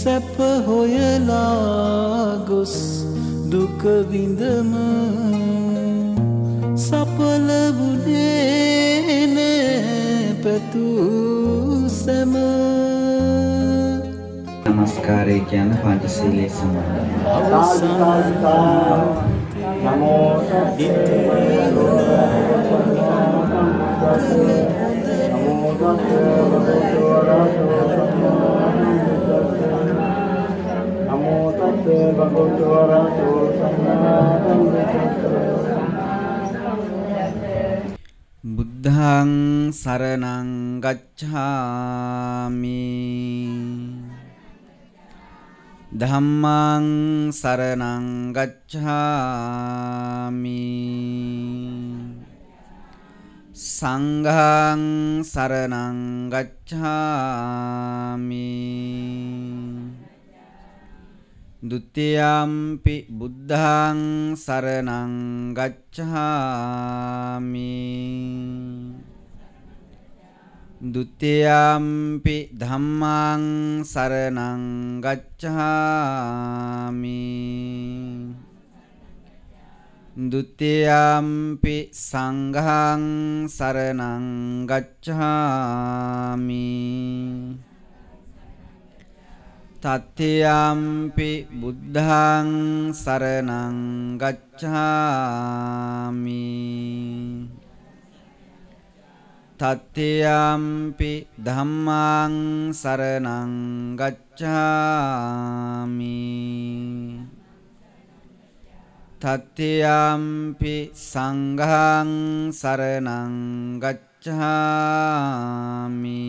සැප හොයලා ගොස් දුකවිඳම සපල වුණේනෑ පැතුූ සැම නමස්කාරය කියන පංචසීලේ සමාන නමෝ නමෝ ตัสสะภะคะวะโตอะระหะโตสัมมาสัมพุทธัสสะ බුද්ධං සරණං ගච්ඡාමි ධම්මං සරණං ගච්ඡාමි සංඝං සරණං ගච්ඡාමි දුතියම්පි බුද්ධං සරණං ගච්ඡාමි ဒုတိယံ පි ධම්මං සරණං ගච්ඡාමි ဒုတိယံ පි සංඝං සරණං ගච්ඡාමි තත්තියම්පි බුද්ධං සරණං ගච්ඡාමි තත්තියම්පි ධම්මං සරණං ගච්ඡාමි තත්තියම්පි සංඝං සරණං ගච්ඡාමි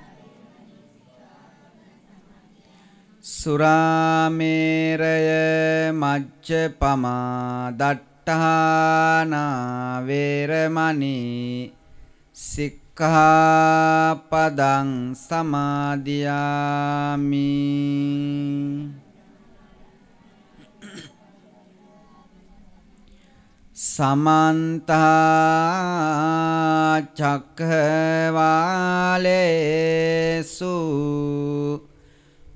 සුරාමේරය මච්චපමා දට්ඨානා වේරමණී සික්ඛාපදං සමාදියාමි සමන්ත චක්කවාලේසු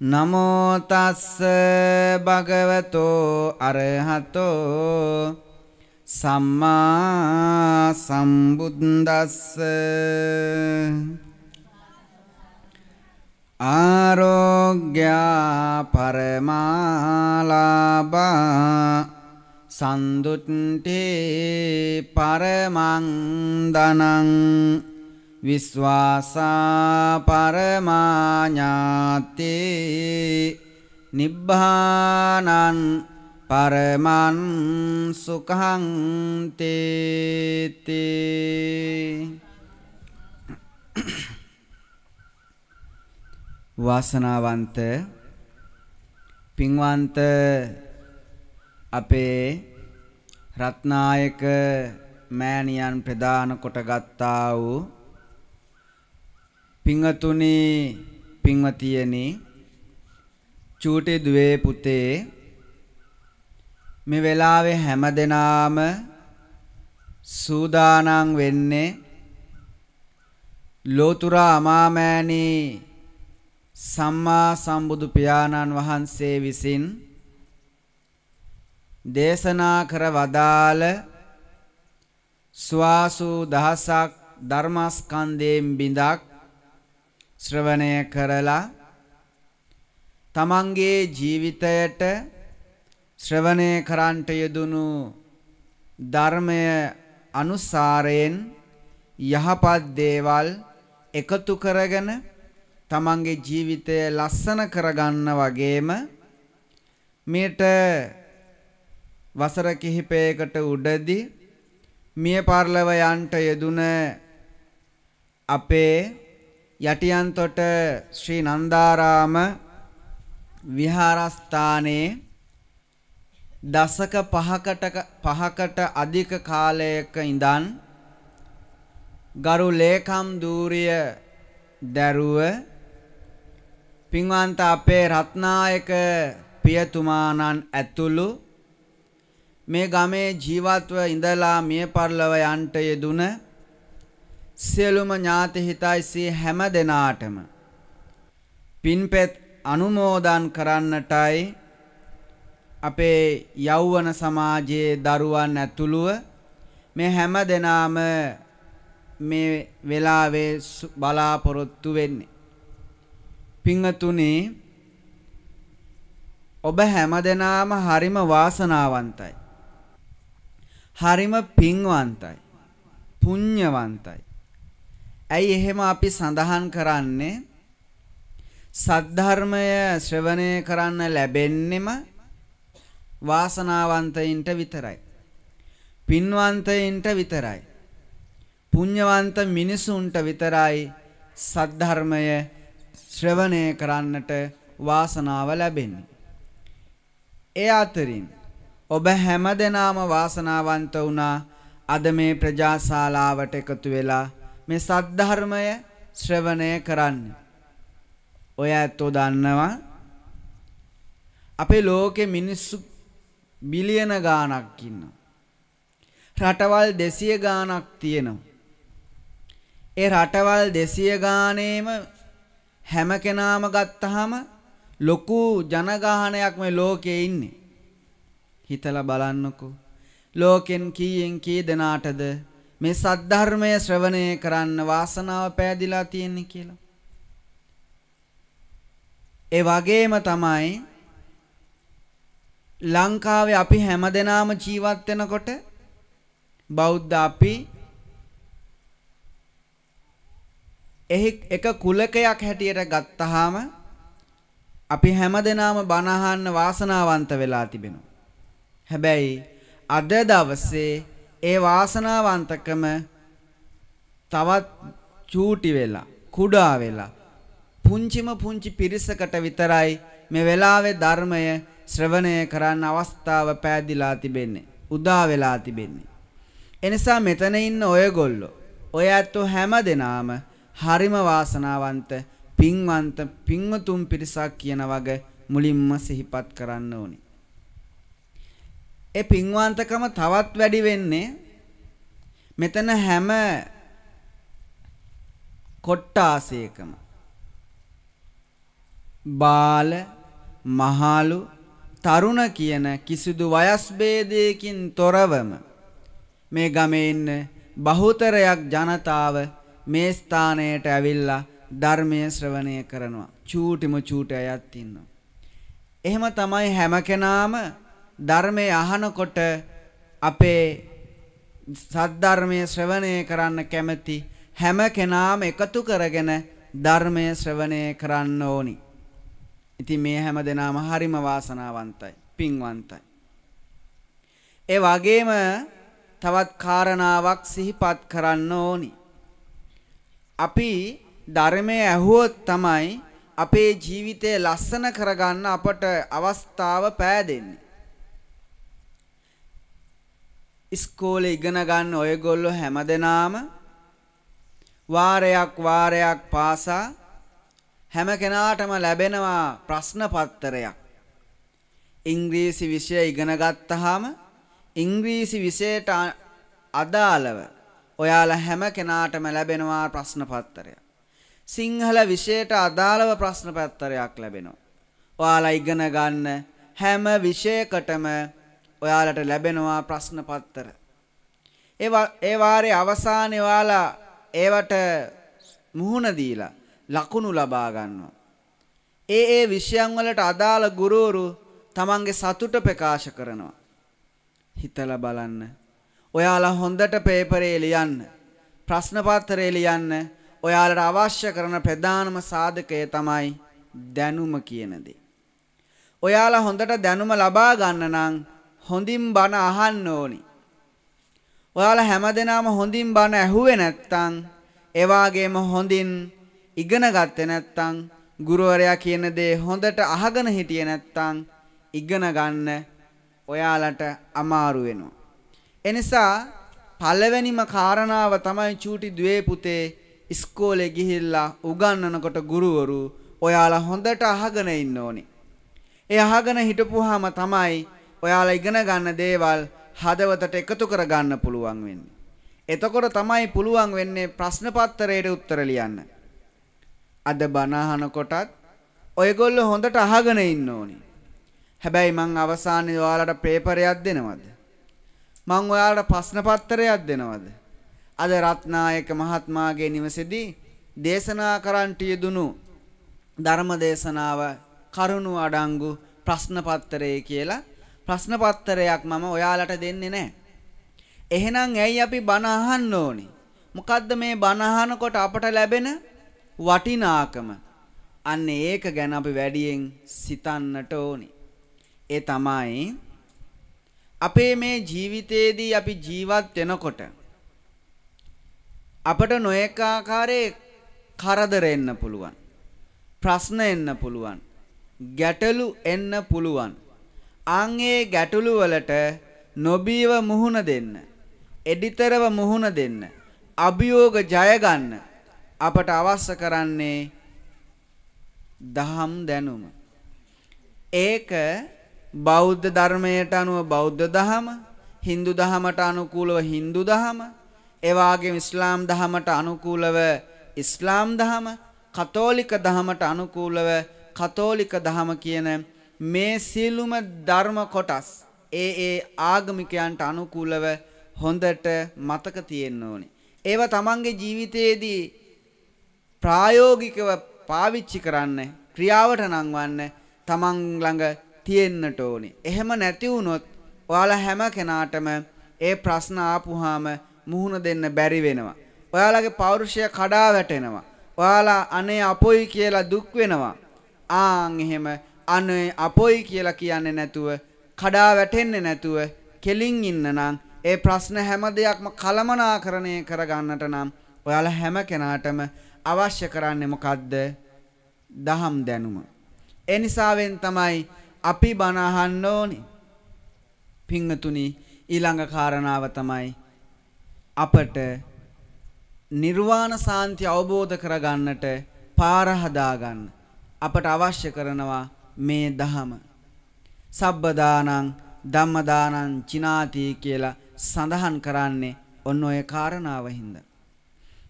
නමෝ තස්ස භගවතෝ අරහතෝ සම්මා සම්බුද්දස්ස ආරෝග්‍යා පරමාලාභා සන්දුට්ටේ පරමං දනං විශ්වාසා පරමාඥාති නිබ්බානං පරමන් සුඛං තේති වාසනාවන්ත පින්වන්ත අපේ රත්නායක මෑණියන් ප්‍රදාන කොටගත්තා වූ පිංවතුනි පිංවතියනි චූටි දුවේ පුතේ මේ වෙලාවේ හැමදෙනාම සූදානම් වෙන්නේ ලෝතර අමාමෑණි සම්මා සම්බුදු පියාණන් වහන්සේ විසින් දේශනා කර වදාළ ස්වාසු දහසක් ධර්මස්කන්ධයෙන් බිඳක් ශ්‍රවණය කරලා තමන්ගේ ජීවිතයට ශ්‍රවණය කරන්ට යෙදුණු ධර්මය අනුසාරයෙන් යහපත් දේවල් එකතු කරගෙන තමන්ගේ ජීවිතය ලස්සන කරගන්න වගේම මේට වසර කිහිපයකට උඩදී මිය පරලව යන්ට යෙදුන අපේ යටියන්තොට ශ්‍රී නන්දාරාම විහාරස්ථානයේ දශක 5කට 5කට අධික කාලයක ඉඳන් ගරු ලේකම් දූරිය දරුව පින්වන්ත අපේ රත්නායක පියතුමාණන් ඇතුළු මේ ගමේ ජීවත්ව ඉඳලා මිය පරලව යන්ට යෙදුන සියලුම ඥාති හිතයිසී හැම දෙනාටම පින්පෙත් අනුමෝදන් කරන්නටයි අපේ යෞවන සමාජයේ දරුවන් ඇතුළුව මේ හැම දෙනාම මේ වෙලාවේ බලාපොරොත්තු වෙන්නේ පිංගතුනේ ඔබ හැම දෙනාම හරිම වාසනාවන්තයි හරිම පින්වන්තයි පුඤ්ඤවන්තයි ඇයි එහෙම අපි සඳහන් කරන්නේ? සද්ධර්මය ශ්‍රවණය කරන්න ලැබෙන්නෙම වාසනාවන්තයින්ට විතරයි. පින්වන්තයින්ට විතරයි. පුණ්‍යවන්ත මිනිසුන්ට විතරයි සද්ධර්මය ශ්‍රවණය කරන්නට වාසනාව ලැබෙන්නේ. ඒ අතරින් ඔබ හැමදෙනාම වාසනාවන්ත වුණා අද මේ ප්‍රජාශාලාවට එකතු වෙලා මේ සද්ධර්මය ශ්‍රවණය කරන්න. ඔය ඇත්තෝ දන්නවා අපේ ලෝකෙ මිනිස්සු බිලියන ගාණක් ඉන්නවා. රටවල් 200 ගාණක් තියෙනවා. ඒ රටවල් 200 ගාණේම හැම කෙනාම ගත්තාම ලොකු ජනගහනයක් මේ ලෝකේ ඉන්නේ. හිතලා බලන්නකෝ. ලෝකෙන් කීයෙන් කී දෙනාටද මේ සද්ධර්මය ශ්‍රවණය කරන්න වාසනාව පෑදිලා තියෙන්නේ කියලා. ඒ වගේම තමයි ලංකාවේ අපි හැමදෙනාම ජීවත් වෙනකොට බෞද්ධ අපි එහි එක කුලකයක් හැටියට ගත්තාම අපි හැමදෙනාම බණ වාසනාවන්ත වෙලා තිබෙනවා. හැබැයි අද දවසේ ඒ වාසනාවන්තකම තවත් චූටි වෙලා කුඩා වෙලා පුංචිම පුංචි පිරිසකට විතරයි මේ වෙලාවේ ධර්මය ශ්‍රවණය කරන්න අවස්ථාව පෑදිලා තිබෙන්නේ උදා වෙලා තිබෙන්නේ එනිසා මෙතන ඉන්න ඔයගොල්ලෝ ඔය ඇත්තෝ හැම දෙනාම හරිම වාසනාවන්ත පින්වන්ත පින්වතුන් පිරිසක් කියන වගේ මුලින්ම සිහිපත් කරන්න ඕනේ ඒ පින්වන්තකම තවත් වැඩි වෙන්නේ මෙතන හැම කොට්ටාසයකම බාල මහලු තරුණ කියන කිසිදු වයස් ભેදයකින් තොරවම මේ ගමේ ඉන්න බහුතරයක් ජනතාව මේ ස්ථානයට ඇවිල්ලා ධර්මය ශ්‍රවණය කරනවා. චූටිම චූට අයත් ඉන්නවා. එහෙම තමයි හැම කෙනාම ධර්මයේ අහනකොට අපේ සද්ධර්මයේ ශ්‍රවණය කරන්න කැමති හැම කෙනාම එකතු කරගෙන ධර්මය ශ්‍රවණය කරන්න ඕනි. ඉතින් මේ හැම දෙනාම හරිම වාසනාවන්තයි, පින්වන්තයි. ඒ වගේම තවත් කාරණාවක් සිහිපත් කරන්න ඕනි. අපි ධර්මයේ ඇහුවොත් තමයි අපේ ජීවිතය ලස්සන කරගන්න අපට අවස්ථාව පෑදෙන්නේ. ඉස්කෝලේ ඉගෙන ගන්න ඔයගොල්ලෝ හැමදෙනාම වාරයක් වාරයක් පාසා හැම කෙනාටම ලැබෙනවා ප්‍රශ්න පත්තරයක්. ඉංග්‍රීසි විෂය ඉගෙන ගත්තාම ඉංග්‍රීසි විෂයට අදාළව ඔයාලා හැම කෙනාටම ලැබෙනවා ප්‍රශ්න පත්තරයක්. සිංහල විෂයට අදාළව ප්‍රශ්න පත්තරයක් ලැබෙනවා. ඔයාලා ඉගෙන ගන්න හැම විෂයකටම ඔයාලට ලැබෙනවා ප්‍රශ්න පත්තර. ඒ වාරේ අවසානයේ ඔයාලා ඒවට මුහුණ දීලා ලකුණු ලබා ගන්නවා. ඒ ඒ විෂයන් වලට අදාළ ගුරුවරු තමන්ගේ සතුට ප්‍රකාශ කරනවා. හිතලා බලන්න. ඔයාලා හොඳට පේපරේ ලියන්න. ප්‍රශ්න පත්‍රේ ලියන්න. ඔයාලට අවශ්‍ය කරන ප්‍රධානම සාධකය තමයි දැනුම කියන දේ. ඔයාලා හොඳට දැනුම ලබා ගන්න නම් හොඳින් බණ අහන්න ඕනි. ඔයාලා හැමදෙනාම හොඳින් බණ ඇහුවේ නැත්තම් ඒ වගේම හොඳින් ඉගෙන ගත්තේ නැත්තම් ගුරුවරයා කියන දේ හොඳට අහගෙන හිටියේ නැත්තම් ඉගෙන ගන්න ඔයාලට අමාරු වෙනවා. එනිසා පළවෙනිම කාරණාව තමයි චූටි දුවේ පුතේ ඉස්කෝලේ ගිහිල්ලා උගන්වනකොට ගුරුවරු ඔයාලා හොඳට අහගෙන ඉන්න ඕනේ. ඒ අහගෙන හිටපුවාම තමයි ඔයාලා ඉගෙන ගන්න දේවල් හදවතට එකතු කර ගන්න පුළුවන් වෙන්නේ. එතකොට තමයි පුළුවන් වෙන්නේ ප්‍රශ්න පත්‍රයේ උත්තර ලියන්න. අද බණ අහනකොටත් ඔයගොල්ලෝ හොඳට අහගෙන ඉන්න ඕනි. හැබැයි මං අවසානයේ ඔයාලට පේපරයක් දෙනවද? මං ඔයාලට ප්‍රශ්න පත්‍රයක් දෙනවද? අද රත්නායක මහත්මයාගේ නිවසේදී දේශනා කරන්නට යෙදුණු ධර්ම දේශනාව කරුණු අඩංගු ප්‍රශ්න පත්‍රයේ කියලා ප්‍රශ්න පත්‍රයක් මම ඔයාලට දෙන්නේ නැහැ. එහෙනම් ඇයි අපි බණ අහන්න ඕනේ? මොකද්ද මේ බණ අහනකොට අපට ලැබෙන වටිනාකම? අන්න ඒක ගැන අපි වැඩියෙන් සිතන්නට ඕනේ. ඒ තමයි අපේ මේ ජීවිතයේදී අපි ජීවත් වෙනකොට අපට නොඑක ආකාරයේ කරදර එන්න පුළුවන්. ප්‍රශ්න එන්න පුළුවන්. ගැටලු එන්න පුළුවන්. අන් ඒ ගැටලු වලට නොබීව මුහුණ දෙන්න. එඩිතරව මුහුණ දෙන්න. අභියෝග ජය ගන්න අපට අවශ්‍ය කරන්නේ දහම් දැනුම. ඒක බෞද්ධ ධර්මයට අනුව බෞද්ධ දහම, Hindu දහමට අනුකූලව Hindu දහම, ඒ වගේම ඉස්ලාම් දහමට අනුකූලව ඉස්ලාම් දහම, කතෝලික දහමට අනුකූලව කතෝලික දහම කියන මේ සියලුම ධර්ම කොටස් ඒ ඒ ආගමිකයන්ට අනුකූලව හොඳට මතක තියෙන්න ඕනේ. ඒව තමන්ගේ ජීවිතයේදී ප්‍රායෝගිකව පාවිච්චි කරන්න ක්‍රියාවට නංවන්න තමන් ළඟ තියෙන්නට ඕනේ. එහෙම නැති වුණොත් ඔයාලා හැම කෙනාටම ඒ ප්‍රශ්න ආපුවාම මුහුණ දෙන්න බැරි වෙනවා. ඔයාලගේ පෞරුෂය කඩා වැටෙනවා. ඔයාලා අනේ අපොයි කියලා දුක් වෙනවා. ආන් එහෙම අනේ අපොයි කියලා කියන්නේ නැතුව කඩා වැටෙන්නේ නැතුව කෙලින් ඉන්න නම් ඒ ප්‍රශ්න හැම දෙයක්ම කළමනාකරණය කරගන්නට නම් ඔයාලා හැම කෙනාටම අවශ්‍ය කරන්නේ මොකද්ද? දහම් දැනුම. ඒ නිසාවෙන් තමයි අපි බණ අහන්න ඕනේ. පිංගතුනි ඊළඟ කාරණාව තමයි අපට නිර්වාණ සාන්ති අවබෝධ කරගන්නට පාර හදාගන්න අපට අවශ්‍ය කරනවා මේ දහම. සබ්බදානං ධම්මදානං චිනාති කියලා සඳහන් කරන්නේ ඔන්න ඔය කාරණාව හින්දා.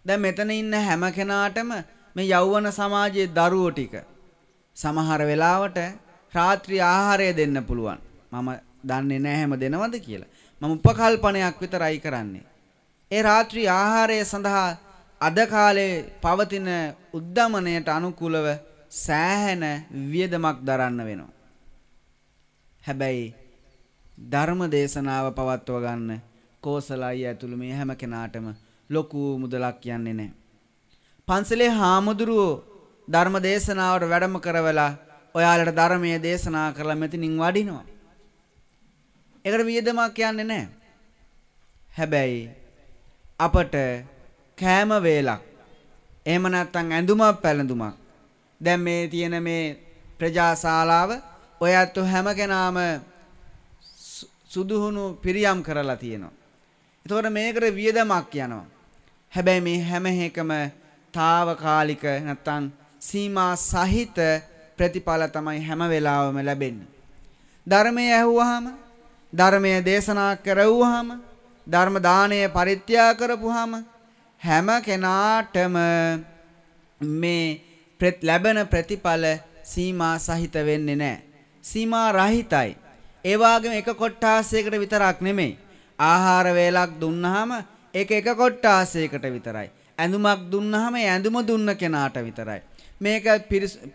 දැන් මෙතන ඉන්න හැම කෙනාටම මේ යෞවන සමාජයේ දරුවෝ ටික සමහර වෙලාවට රාත්‍රී ආහාරය දෙන්න පුළුවන්. මම දන්නේ නැහැ හැම දෙනවද කියලා. මම උපකල්පනයක් විතරයි කරන්නේ. ඒ රාත්‍රී ආහාරය සඳහා අද කාලේ පවතින උද්දමනයට අනුකූලව සෑහෙන වියදමක් දරන්න වෙනවා. හැබැයි ධර්ම දේශනාව පවත්ව ගන්න කෝසලයි ඇතුළු මේ හැම කෙනාටම ලොකු මුදලක් යන්නේ නැහැ. පන්සලේ හාමුදුරුවෝ ධර්ම දේශනාවට වැඩම කරවලා ඔයාලට ධර්මයේ දේශනා කරලා මෙතනින් වඩිනවා. ඒකට වියදමක් යන්නේ නැහැ. හැබැයි අපට කෑම වේලක් එහෙම නැත්නම් ඇඳුමක් පැළඳුමක් දැන් මේ තියෙන මේ ප්‍රජාශාලාව ඔය අතු හැම කෙනාම සුදුහුණු පිරියම් කරලා තියෙනවා. එතකොට මේකට වියදමක් යනවා. හැබැයි මේ හැම එකම తాවකාලික නැත්තම් සීමා සහිත ප්‍රතිඵල තමයි හැම වෙලාවෙම ලැබෙන්නේ. ධර්මය ඇහුවාම, ධර්මය දේශනා කරවුවාම, ධර්ම දාණය පරිත්‍යාග කරපුවාම හැම කෙනාටම මේ ලැබෙන ප්‍රතිඵල සීමා සහිත වෙන්නේ නැහැ. සීමා රහිතයි. ඒ වගේම එක කොට්ටාසයකට විතරක් නෙමෙයි. ආහාර වේලක් දුන්නාම ඒක එක කොට්ටාසයකට විතරයි. ඇඳුමක් දුන්නාම ඒ ඇඳුම දුන්න කෙනාට විතරයි. මේක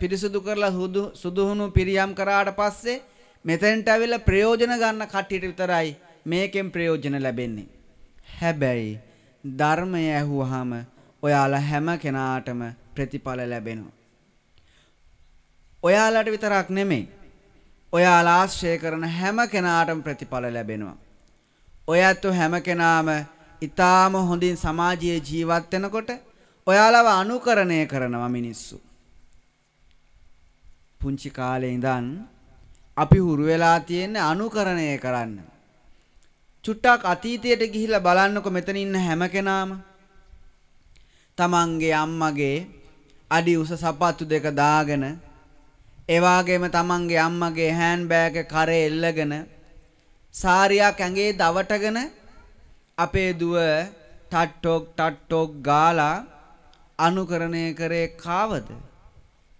පිරිසුදු කරලා සුදු සුදුහුණු පිරියම් කරාට පස්සේ මෙතෙන්ට ඇවිල්ලා ප්‍රයෝජන ගන්න කට්ටියට විතරයි මේකෙන් ප්‍රයෝජන ලැබෙන්නේ. හැබැයි ධර්මය ඇහුවාම ඔයාලා හැම කෙනාටම ප්‍රතිඵල ලැබෙනවා. ඔයාලට විතරක් නෙමෙයි. ඔයාලා ආශ්‍රය කරන හැම කෙනාටම ප්‍රතිඵල ලැබෙනවා. ඔයත් හැම කෙනාම ඊටාම හොඳින් සමාජයේ ජීවත් වෙනකොට ඔයාලව අනුකරණය කරනවා මිනිස්සු. පුංචි කාලේ ඉඳන් අපි හුරු වෙලා තියෙන්නේ අනුකරණය කරන්න. චුට්ටක් අතීතයට ගිහිල්ලා බලන්නකො මෙතන ඉන්න හැම කෙනාම තමන්ගේ අම්මගේ අඩි උස සපත්තු දෙක දාගෙන ඒ වගේම තමන්ගේ අම්මගේ හෑන්ඩ් බෑග් එක කරේ එල්ලගෙන සාරියක් ඇඟේ දවටගෙන අපේ දුව ටට්ටොක් ටට්ටොක් ගාලා අනුකරණය කරේ කාවද?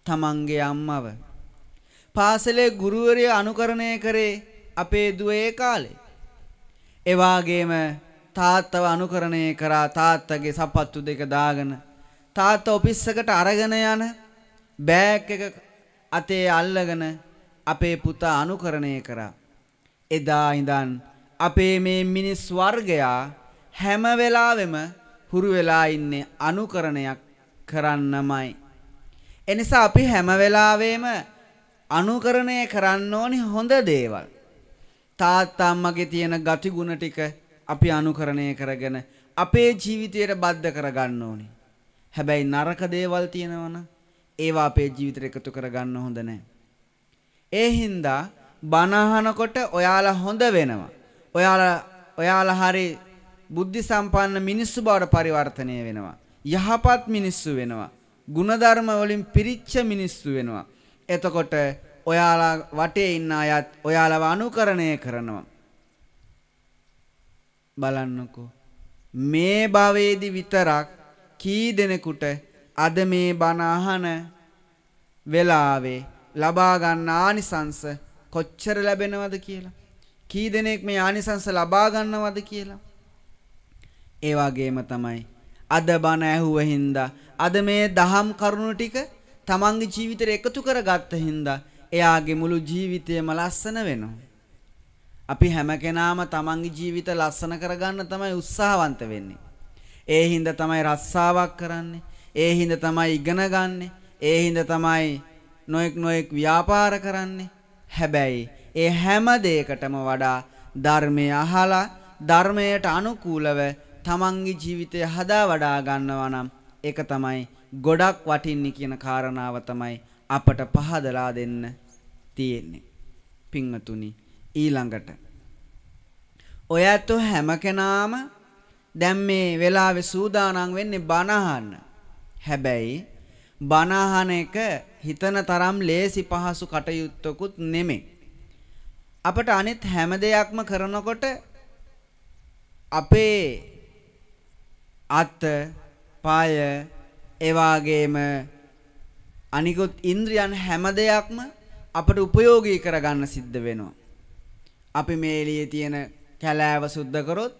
තමන්ගේ අම්මව. පාසලේ ගුරුවරය අනුකරණය කරේ අපේ දුව ඒ කාලේ. එවාගේම තාත්තව අනුකරණය කරා තාත්තගේ සපත්තු දෙක දාගෙන තාත්තා ඔෆිස් එකට අරගෙන යන බෑග් එක අතේ අල්ලගෙන අපේ පුතා අනුකරණය කරා. එදා ඉඳන් අපේ මේ මිනිස් වර්ගයා හැම වෙලාවෙම හුරු වෙලා ඉන්නේ අනුකරණයක් කරන්නමයි. එනිසා අපි හැම වෙලාවෙම අනුකරණය කරන්න ඕනි හොඳ දේවල්. තාත්තා අම්මගේ තියෙන ගතිගුණ ටික අපි අනුකරණය කරගෙන අපේ ජීවිතයට බද්ධ කරගන්න ඕනේ. හැබැයි නරක දේවල් තියෙනවන ะ. ඒවා අපේ ජීවිතේට එකතු කරගන්න හොඳ නැහැ. ඒ හින්දා බනහනකොට ඔයාලා හොඳ වෙනවා. ඔයාලා ඔයාලා හරි බුද්ධි සම්පන්න මිනිස්සු බවට පරිවර්තනය වෙනවා. යහපත් මිනිස්සු වෙනවා. ಗುಣධර්ම වලින් පිරිච්ච මිනිස්සු වෙනවා. එතකොට ඔයාලා වටේ ඉන්න අයත් ඔයාලව අනුකරණය කරනවා. බලන්නකෝ. මේ භවයේදී විතරක් කී දෙනෙකුට අද මේ බණ අහන වෙලාවේ ලබා ගන්න ආනිසංස කොච්චර ලැබෙනවද කියලා කී දෙනෙක් මේ ආනිසංස ලබා ගන්නවද කියලා ඒ වගේම තමයි අද බණ ඇහුව හින්දා අද මේ දහම් කරුණු ටික තමන්ගේ ජීවිතේට එකතු කරගත්ත හින්දා එයාගේ මුළු ජීවිතයම ලස්සන වෙනවා අපි හැම කෙනාම තමන්ගේ ජීවිත ලස්සන කරගන්න තමයි උත්සාහවන්ත වෙන්නේ ඒ හින්දා තමයි රස්සාවක් කරන්නේ. ඒ හින්දා තමයි ඉගෙන ගන්නෙ. ඒ හින්දා තමයි නොඑක් නොඑක් ව්‍යාපාර කරන්නේ. හැබැයි ඒ හැම දෙයකටම වඩා ධර්මය අහලා ධර්මයට අනුකූලව තමන්ගේ ජීවිතය හදා වඩා ගන්නවා නම් ඒක තමයි ගොඩක් වටින්නේ කියන කාරණාව තමයි අපට පහදලා දෙන්න තියෙන්නේ. පිංවතුනි ඊළඟට ඔයත් හැම කෙනාම දැන් මේ වෙලාවේ සූදානම් වෙන්නේ බනහන. හැබැයි බනහන එක හිතන තරම් ලේසි පහසු කටයුත්තකුත් නෙමෙයි. අපට අනිත් හැම දෙයක්ම කරනකොට අපේ අත් පාය එවාගේම අනිකුත් ඉන්ද්‍රියන් හැම දෙයක්ම අපට උපයෝගී කරගන්න සිද්ධ වෙනවා. අපි මේලියේ තියෙන කැලෑව සුද්ධ කරොත්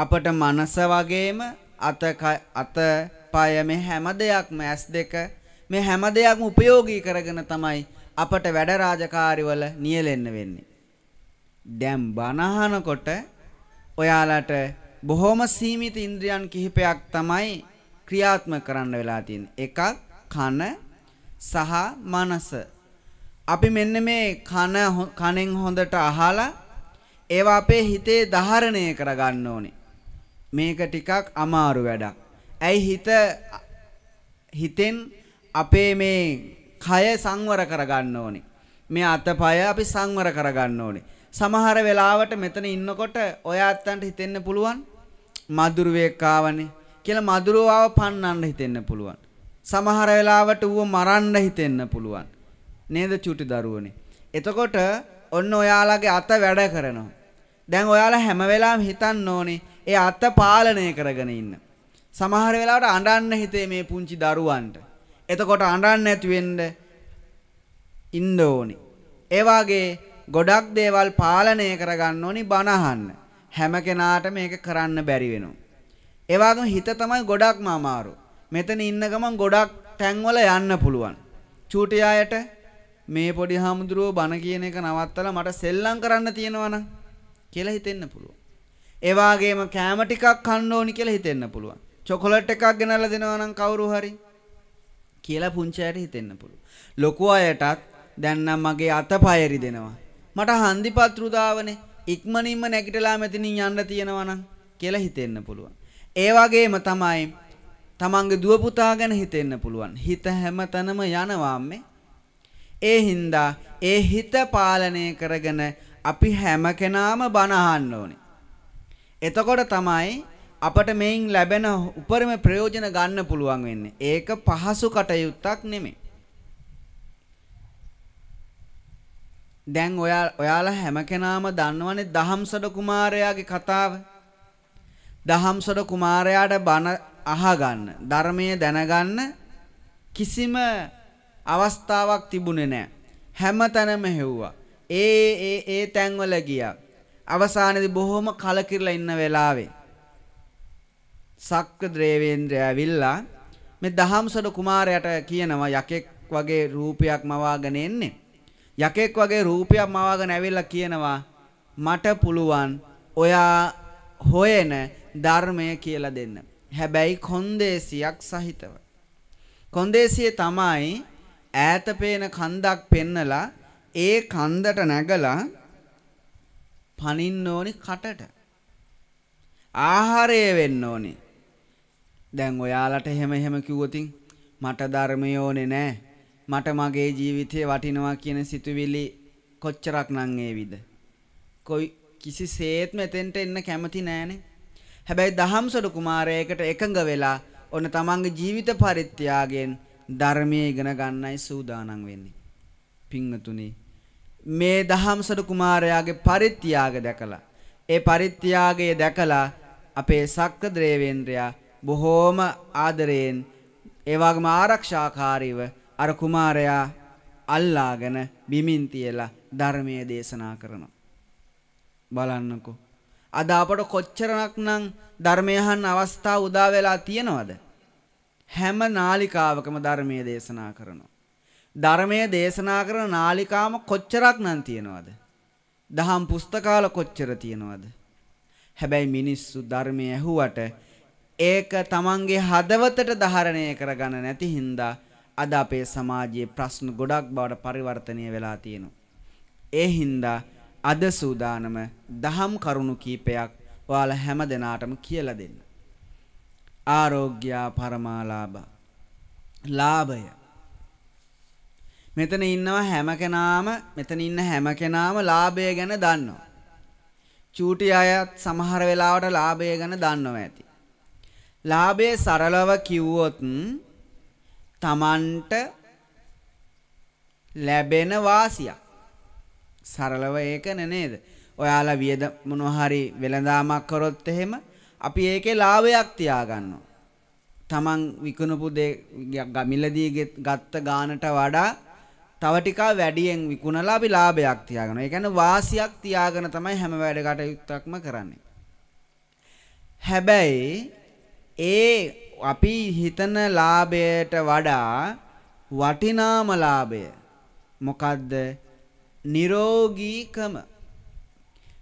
අපට මනස වගේම අත අත පය මේ හැම දෙයක්ම ඇස් දෙක මේ හැම දෙයක්ම උපයෝගී කරගෙන තමයි අපට වැඩ රාජකාරිවල නියැලෙන්න වෙන්නේ. දැන් බනහනකොට ඔයාලට බොහොම සීමිත ඉන්ද්‍රියන් කිහිපයක් තමයි ක්‍රියාත්මක කරන්න වෙලා තියෙන්නේ. එකක් කන සහ මනස. අපි මෙන්න මේ කන කනෙන් හොඳට අහලා ඒවා අපේ හිතේ ධාරණය කරගන්න ඕනේ. මේක ටිකක් අමාරු වැඩක්. ඇයි හිත හිතෙන් අපේ මේ කය සංවර කරගන්න ඕනේ. මේ අතපය අපි සංවර කරගන්න ඕනේ. සමහර වෙලාවට මෙතන ඉන්නකොට ඔය අත්තන්ට හිතෙන්න පුළුවන් මදුරුවෙක් ආවනේ කියලා මදුරුවාව පන්නන්න හිතෙන්න පුළුවන්. සමහර වෙලාවට ඌව මරන්න හිතෙන්න පුළුවන්. නේද චුටි දරුවනේ. එතකොට ඔන්න ඔයාලගේ අත වැඩ කරනවා. දැන් ඔයාලා හැම වෙලාවෙම හිතන්න ඕනේ ඒ අත පාලනය කරගෙන ඉන්න. සමහර වෙලාවට අඬන්න හිතේ මේ පුංචි දරුවන්ට. එතකොට අඬන්න නැති වෙන්න ඉන්න ඕනේ. ඒ වගේ ගොඩක් දේවල් පාලනය කරගන්න ඕනේ බණ අහන්න. හැම කෙනාට මේක කරන්න බැරි වෙනවා. ඒ වගේම හිත තමයි ගොඩක්ම අමාරු. මෙතන ඉන්න ගමන් ගොඩක් තැන්වල යන්න පුළුවන්. චූටි අයට මේ පොඩි හාමුදුරුවෝ බණ කියන එක නවත්තලා මට සෙල්ලම් කරන්න තියෙනවා නම් කියලා හිතෙන්න පුළුවන්. ඒ වගේම කෑම ටිකක් කන්න ඕනි කියලා හිතෙන්න පුළුවන්. චොකලට් එකක් ගෙනල්ලා දෙනවා නම් කවුරු හරි කියලා පුංචි අයට හිතෙන්න පුළුවන්. ලොකු අයටත් දැන් නම් මගේ අතපය රිදෙනවා. මට හන්දිපත්‍රු දාවනේ ඉක්මනින්ම නැගිටලා මෙතනින් යන්න තියෙනවා නම් කියලා හිතෙන්න පුළුවන්. ඒ වගේම තමයි තමන්ගේ දුව පුතා ගැන හිතෙන්න පුළුවන්. හිත හැමතැනම යනවා මේ. ඒ හින්දා ඒ හිත පාලනය කරගෙන අපි හැම කෙනාම බනහන්න ඕනේ. එතකොට තමයි අපට මේන් ලැබෙන උපරිම ප්‍රයෝජන ගන්න පුළුවන් වෙන්නේ. ඒක පහසු කටයුත්තක් නෙමෙයි. දැන් ඔයා ඔයාලා හැම කෙනාම දන්නවනේ දහම්සඩ කුමාරයාගේ කතාව. දහම්සඩ කුමාරයාට බණ අහගන්න, ධර්මයේ දැනගන්න කිසිම අවස්ථාවක් තිබුණේ නැහැ. හැමතැනම හෙව්වා. ඒ ඒ ඒ තැන්වල ගියා. අවසානයේදී බොහොම කලකිරලා ඉන්න වෙලාවේ සක්‍ර ද්‍රේවේන්ද්‍රය ඇවිල්ලා මේ දහම්සොඩ කුමාරයාට කියනවා යකෙක් වගේ රූපයක් මවාගෙන එන්නේ. යකෙක් වගේ රූපයක් මවාගෙන ඇවිල්ලා කියනවා මට පුළුවන් ඔයා හොයන ධර්මය කියලා දෙන්න. හැබැයි කොන්දේසියක් සහිතව. කොන්දේසිය තමයි ඈත පේන කන්දක් පෙන්නලා ඒ කන්දට නැගලා පනින්න ඕනි කටට. ආහාරය වෙන්න ඕනි. දැන් ඔයාලට එහෙම එහෙම කිව්වොතින් මට ධර්මය ඕනේ නෑ. මට මගේ ජීවිතේ වටිනවා කියන සිතුවිලි කොච්චරක් නම් ඒවිද? කොයි කිසිසේත්ම එතෙන්ට එන්න කැමති නෑනේ. හැබැයි දහම්සොඩ කුමාරයෙකුට එකඟ වෙලා ඔන්න තමන්ගේ ජීවිත පරිත්‍යාගයෙන් ධර්මයේ ඉගෙන ගන්නයි සූදානම් වෙන්නේ. පිංගතුනේ මේ දහම්සර කුමාරයාගේ පරිත්‍යාග දැකලා ඒ පරිත්‍යාගය දැකලා අපේ සක්‍ර ද්‍රේවේන්ද්‍රයා බොහෝම ආදරයෙන් ඒ වගේම ආරක්ෂාකාරීව අර කුමාරයා අල්ලාගෙන බිමින් තියලා ධර්මයේ දේශනා කරනවා බලන්නකෝ අද අපට කොච්චරක්නම් ධර්මය අහන්න අවස්ථාව උදා වෙලා තියෙනවද හැම නාලිකාවකම ධර්මයේ දේශනා කරනවා ධර්මය දේශනා කරන නාලිකාම කොච්චරක් නම් තියෙනවද? දහම් පුස්තකාල කොච්චර තියෙනවද? හැබැයි මිනිස්සු ධර්මය ඇහුවට ඒක තමන්ගේ හදවතට ධාරණය කරගන්න නැති හින්දා අද අපේ සමාජයේ ප්‍රශ්න ගොඩක් බවට පරිවර්තනය වෙලා තියෙනවා. ඒ හින්දා අද සූදානම දහම් කරුණු කීපයක් ඔයාලා හැම දෙනාටම කියලා දෙන්න. ආරෝග්‍යා පරමාලාභ. ලාභය මෙතන ඉන්නවා හැම කෙනාම මෙතන ඉන්න හැම කෙනාම ලාභය ගැන දන්නවා. චූටි අයත් සමහර වෙලාවට ලාභය ගැන දන්නව ඇති. ලාභය සරලව කිව්වොත් තමන්ට ලැබෙන වාසියක්. සරලව ඒක නේද? ඔයාලා වියද මොනවා හරි වෙළඳාමක් කරොත් එහෙම අපි ඒකේ ලාභයක් තියාගන්නවා. තමන් විකුණපු දේ ගමිලදී ගත්ත ගානට වඩා තව ටිකක් වැඩියෙන් විකුණලා අපි ලාභයක් තියාගනවා. ඒ කියන්නේ වාසියක් තියාගෙන තමයි හැම වැඩ කටයුත්තක්ම කරන්නේ. හැබැයි ඒ අපි හිතන ලාභයට වඩා වටිනාම ලාභය මොකද්ද? නිරෝගීකම.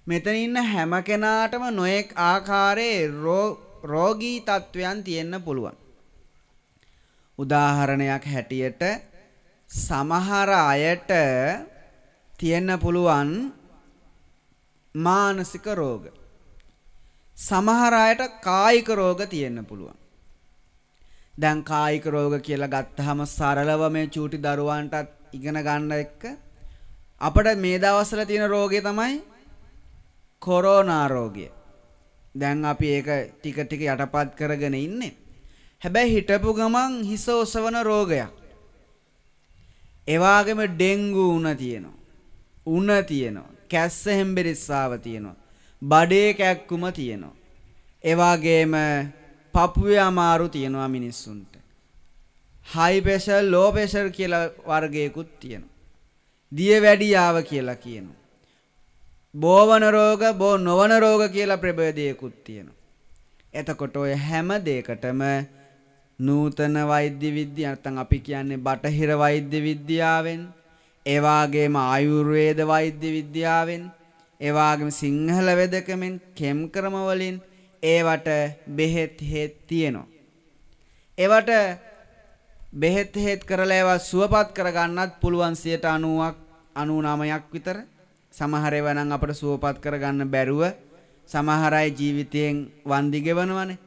මෙතන ඉන්න හැම කෙනාටම නොඑක් ආකාරයේ රෝගී තත්වයන් තියෙන්න පුළුවන්. උදාහරණයක් හැටියට සමහර අයට තියෙන්න පුළුවන් මානසික රෝග. සමහර අයට කායික රෝග තියෙන්න පුළුවන්. දැන් කායික රෝග කියලා ගත්තාම සරලව මේ චූටි දරුවන්ටත් ඉගෙන ගන්න එක අපිට මේ දවස්වල තියෙන රෝගේ තමයි කොරෝනා රෝගය. දැන් අපි ඒක ටික ටික යටපත් කරගෙන ඉන්නේ. හැබැයි හිටපු ගමන් හිස ඔසවන රෝගයක්. එවාගෙම ඩෙංගු උණ තියෙනවා. උණ තියෙනවා. කැස්ස හෙම්බෙරිස්සාව තියෙනවා. බඩේ කැක්කුම තියෙනවා. එවාගේම පපුවේ අමාරු තියෙනවා මිනිස්සුන්ට. හයි ප්‍රෙෂර් ලෝ ප්‍රෙෂර් කියලා වර්ගයකුත් තියෙනවා. දිය වැඩියාව කියලා කියනවා. බෝවන රෝග බෝ නොවන රෝග කියලා ප්‍රභේදයකුත් තියෙනවා. එතකොට ඔය හැම දෙයකටම නූතන වෛද්‍ය විද්‍යාව නැත්නම් අපි කියන්නේ බටහිර වෛද්‍ය විද්‍යාවෙන් ඒ වගේම ආයුර්වේද වෛද්‍ය විද්‍යාවෙන් ඒ වගේම සිංහල වෙදකමෙන් කෙම් ක්‍රම වලින් ඒවට බෙහෙත් හේත් තියෙනවා. ඒවට බෙහෙත් හේත් කරලා ඒවා සුවපත් කරගන්නත් පුළුවන් 90ක් 99ක් විතර. සමහර ඒවා නම් අපිට සුවපත් කරගන්න බැරුව සමහර අය ජීවිතයෙන් වන්දි ගෙවනවනේ.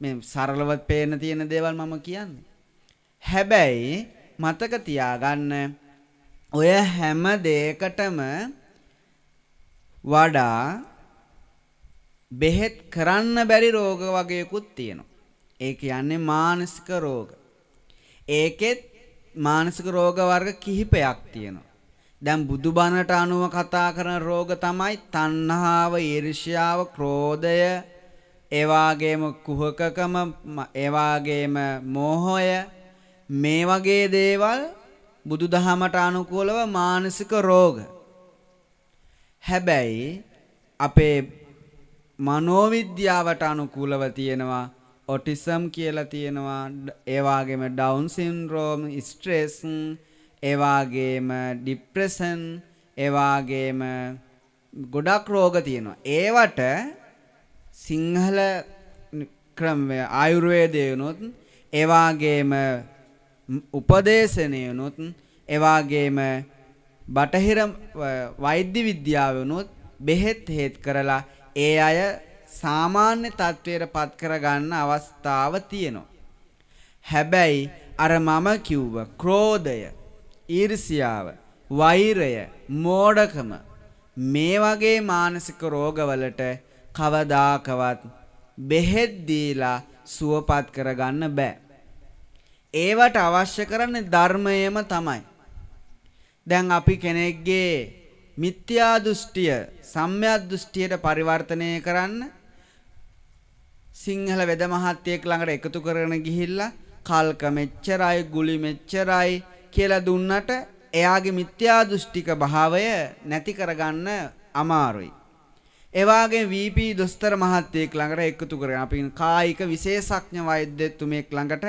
මේ සරලව පේන තියෙන දේවල් මම කියන්නේ. හැබැයි මතක තියාගන්න ඔය හැම දෙයකටම වඩා බෙහෙත් කරන්න බැරි රෝග වගේකුත් තියෙනවා. ඒ කියන්නේ මානසික රෝග. ඒකෙත් මානසික රෝග වර්ග කිහිපයක් තියෙනවා. දැන් බුදුබණට අනුව කතා කරන රෝග තමයි තණ්හාව, ඊර්ෂ්‍යාව, ක්‍රෝධය, එවාගේම කුහකකම එවාගේම මෝහය මේ වගේ දේවල් බුදුදහමට අනුකූලව මානසික රෝග. හැබැයි අපේ මනෝවිද්‍යාවට අනුකූලව තියෙනවා ඔටිසම් කියලා තියෙනවා ඒ වගේම ඩවුන් සින්ඩ්‍රෝම් ස්ට්‍රෙස් ඒ වගේම ડિප්‍රෙෂන් ඒ වගේම ගොඩක් රෝග තියෙනවා ඒවට සිංහල ක්‍රමය ආයුර්වේදය වුණොත් ඒ වාගේම උපදේශනය වුණොත් ඒ වාගේම බටහිර වෛද්‍ය විද්‍යාව වුණොත් බෙහෙත් හේත් කරලා ඒ අය සාමාන්‍ය තත්ත්වයට පත් කරගන්න අවස්ථාව තියෙනවා. හැබැයි අර මම කිව්ව ක්‍රෝධය, ඊර්ෂියාව, වෛරය, මෝඩකම මේ වගේ මානසික රෝගවලට කවදාකවත් බෙහෙත් දීලා සුවපත් කරගන්න බෑ. ඒවට අවශ්‍ය කරන්නේ ධර්මයම තමයි. දැන් අපි කෙනෙක්ගේ මිත්‍යා දෘෂ්ටිය සම්‍යක් දෘෂ්ටියට පරිවර්තනය කරන්න සිංහල වෙද මහත්තයෙක් ළඟට එකතු කරගෙන ගිහිල්ලා කල්ක මෙච්චරයි ගුලි මෙච්චරයි කියලා දුන්නට එයාගේ මිත්‍යා දෘෂ්ටික භාවය නැති කරගන්න අමාරුයි. එවාගේ VP දොස්තර මහත්තයෙක් ළඟට එකතු කරගෙන අපි කායික විශේෂඥ වෛද්‍යතුමෙක් ළඟට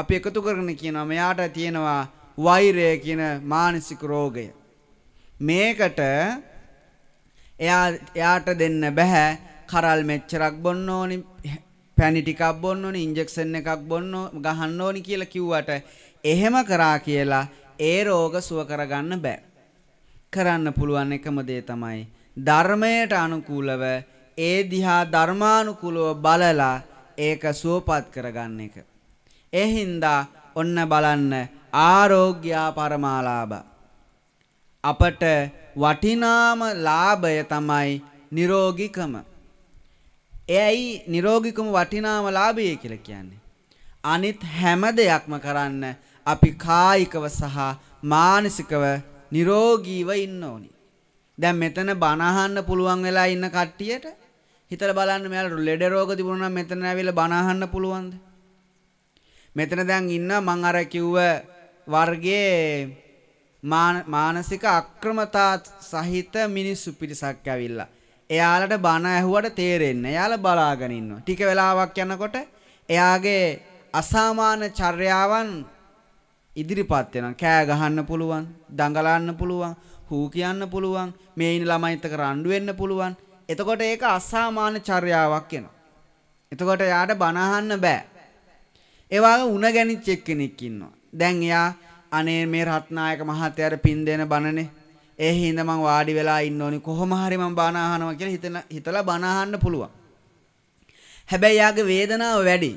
අපි එකතු කරගෙන කියනවා මෙයාට තියෙනවා වෛරය කියන මානසික රෝගය. මේකට එයා එයාට දෙන්න බෑ කරල් මෙච්චරක් බොන්න ඕනි පැණි ටිකක් බොන්න ඕනි ඉන්ජෙක්ෂන් එකක් බොන්න ගහන්න ඕනි කියලා කිව්වට එහෙම කරා කියලා ඒ රෝග සුව කරගන්න බෑ. කරන්න පුළුවන් එකම දේ තමයි ධර්මයට අනුකූලව ඒ දිහා ධර්මානුකූලව බලලා ඒක සුවපත් කරගන්න එක. ඒ හින්දා ඔන්න බලන්න ආරෝග්‍යා පරමාලාභ. අපට වටිනාම ලාභය තමයි නිරෝගිකම. එයි නිරෝගිකම වටිනාම ලාභය කියලා කියන්නේ. අනිත් හැම දෙයක්ම කරන්න අපි කායිකව සහ මානසිකව නිරෝගීව ඉන්න ඕනි. දැන් මෙතන බනහන්න පුළුවන් වෙලා ඉන්න කට්ටියට හිතලා බලන්න මෙයාලට ලෙඩ රෝග තිබුණා නම් මෙතන ඇවිල්ලා බනහන්න පුළුවන්ද? මෙතන දැන් ඉන්න මං අර කිව්ව වර්ගයේ මානසික අක්‍රමතා සහිත මිනිස්සු පිරිසක් ඇවිල්ලා. එයාලට බණ ඇහුවට තේරෙන්න. එයාලා බලාගෙන ඉන්නවා. ටික වෙලාවක් යනකොට එයාගේ අසාමාන්‍ය චර්යාවන් ඉදිරිපත් වෙනවා. කෑ ගහන්න පුළුවන්, දඟලන්න පුළුවන්, හූ කියන්න පුළුවන් මේ ඉන්න ළමයිත් එක්ක රණ්ඩු වෙන්න පුළුවන් එතකොට ඒක අසාමාන්‍ය චර්යාවක් වෙනවා එතකොට එයාට බනහන්න බෑ ඒ වගේ උණ ගැනිච්ච එක්කෙනෙක් ඉන්නවා දැන් එයා අනේ මේ රත්නායක මහත්තයාට පින් දෙන බනනේ ඒ හින්දා මං වාඩි වෙලා ඉන්න ඕනි කොහොම හරි මං බන අහනවා කියලා හිතන හිතලා බන අහන්න පුළුවන් හැබැයි එයාගේ වේදනාව වැඩි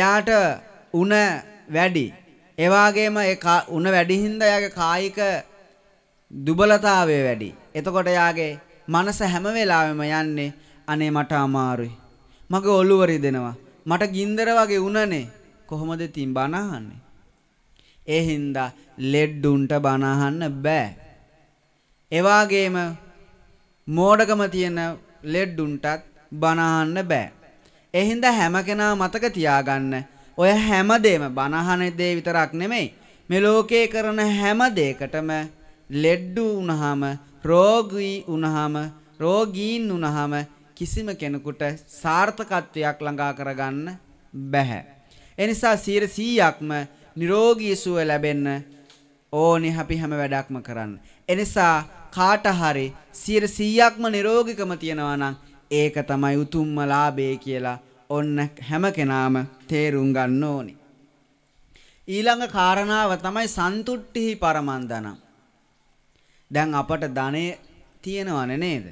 එයාට උණ වැඩි ඒ වගේම ඒ උණ වැඩි හින්දා එයාගේ කායික දුබලතාවය වැඩි. එතකොට යාගේ මනස හැම වෙලාවෙම යන්නේ අනේ මට අමාරුයි. මගේ ඔළුව රිදෙනවා. මට ගින්දර වගේ උණනේ. කොහොමද තින් බණ අහන්නේ? ඒ හින්දා ලෙඩ්ඩුන්ට බණ අහන්න බෑ. ඒ වගේම මෝඩකම තියෙන ලෙඩ්ඩුන්ටත් බණ අහන්න බෑ. ඒ හින්දා හැම කෙනා මතක තියාගන්න ඔය හැම දෙම බණ අහන දේ විතරක් නෙමෙයි. මේ ලෝකේ කරන හැම දෙයකටම ලෙඩ්ඩු වුණාම රෝගී වුණාම රෝගීන් වුණාම කිසිම කෙනෙකුට සාර්ථකත්වයක් ළඟා කරගන්න බැහැ. එනිසා 100%ක්ම නිරෝගී සුව ලැබෙන්න ඕනේ අපි හැම වැඩක්ම කරන්න. එනිසා කාට හරි 100%ක්ම නිරෝගිකම තියනවා නම් ඒක තමයි උතුම්ම ලාභය කියලා ඔන්න හැම කෙනාම තේරුම් ගන්න ඕනේ. ඊළඟ කාරණාව තමයි සන්තුට්ඨිහි පරමන්දනම්. දැන් අපට ධනෙ තියෙනවනේ නේද?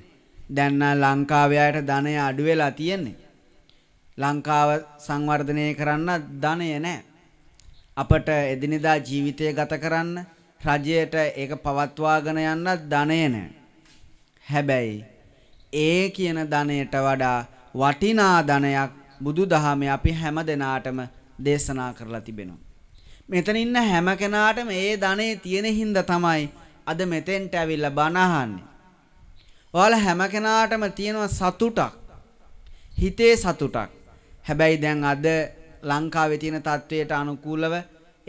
දැන් නම් ලංකාවේ අයට ධනෙ අඩු වෙලා තියෙන්නේ. ලංකාව සංවර්ධනය කරන්න ධනෙ නැහැ. අපට එදිනෙදා ජීවිතය ගත කරන්න රජයට ඒක පවත්වාගෙන යන්න ධනෙ නැහැ. හැබැයි ඒ කියන ධනයට වඩා වටිනා ධනයක් බුදුදහමේ අපි හැම දෙනාටම දේශනා කරලා තිබෙනවා. මෙතන ඉන්න හැම කෙනාටම ඒ ධනෙ තියෙන හින්දා තමයි අද මෙතෙන්ට ඇවිල්ලා බණ අහන්නේ. ඔයාලා හැම කෙනාටම තියෙනවා සතුටක්. හිතේ සතුටක්. හැබැයි දැන් අද ලංකාවේ තියෙන තත්වයට අනුකූලව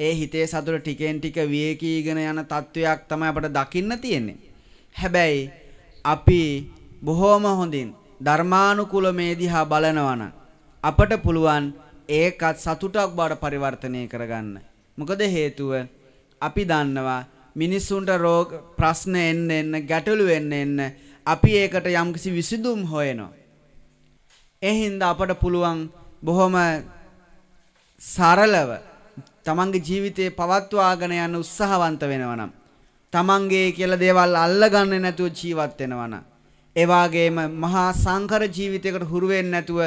ඒ හිතේ සතුට ටිකෙන් ටික වියකීගෙන යන තත්වයක් තමයි අපට දකින්න තියෙන්නේ. හැබැයි අපි බොහොම හොඳින් ධර්මානුකූල මේ දිහා බලනවනම් අපට පුළුවන් ඒකත් සතුටක් බවට පරිවර්තනය කරගන්න. මොකද හේතුව අපි දන්නවා මිනිස්සුන්ට රෝග ප්‍රශ්න එන්න එන්න ගැටලු වෙන්න එන්න අපි ඒකට යම්කිසි විසඳුම් හොයනවා. ඒ හින්දා අපට පුළුවන් බොහොම සරලව තමන්ගේ ජීවිතේ පවත්වාගෙන යන්න උත්සාහවන්ත වෙනවනම් තමන්ගේ කියලා දේවල් අල්ලගන්නේ නැතුව ජීවත් වෙනවනම් ඒ වගේම මහා සංකර ජීවිතයකට හුරු වෙන්නේ නැතුව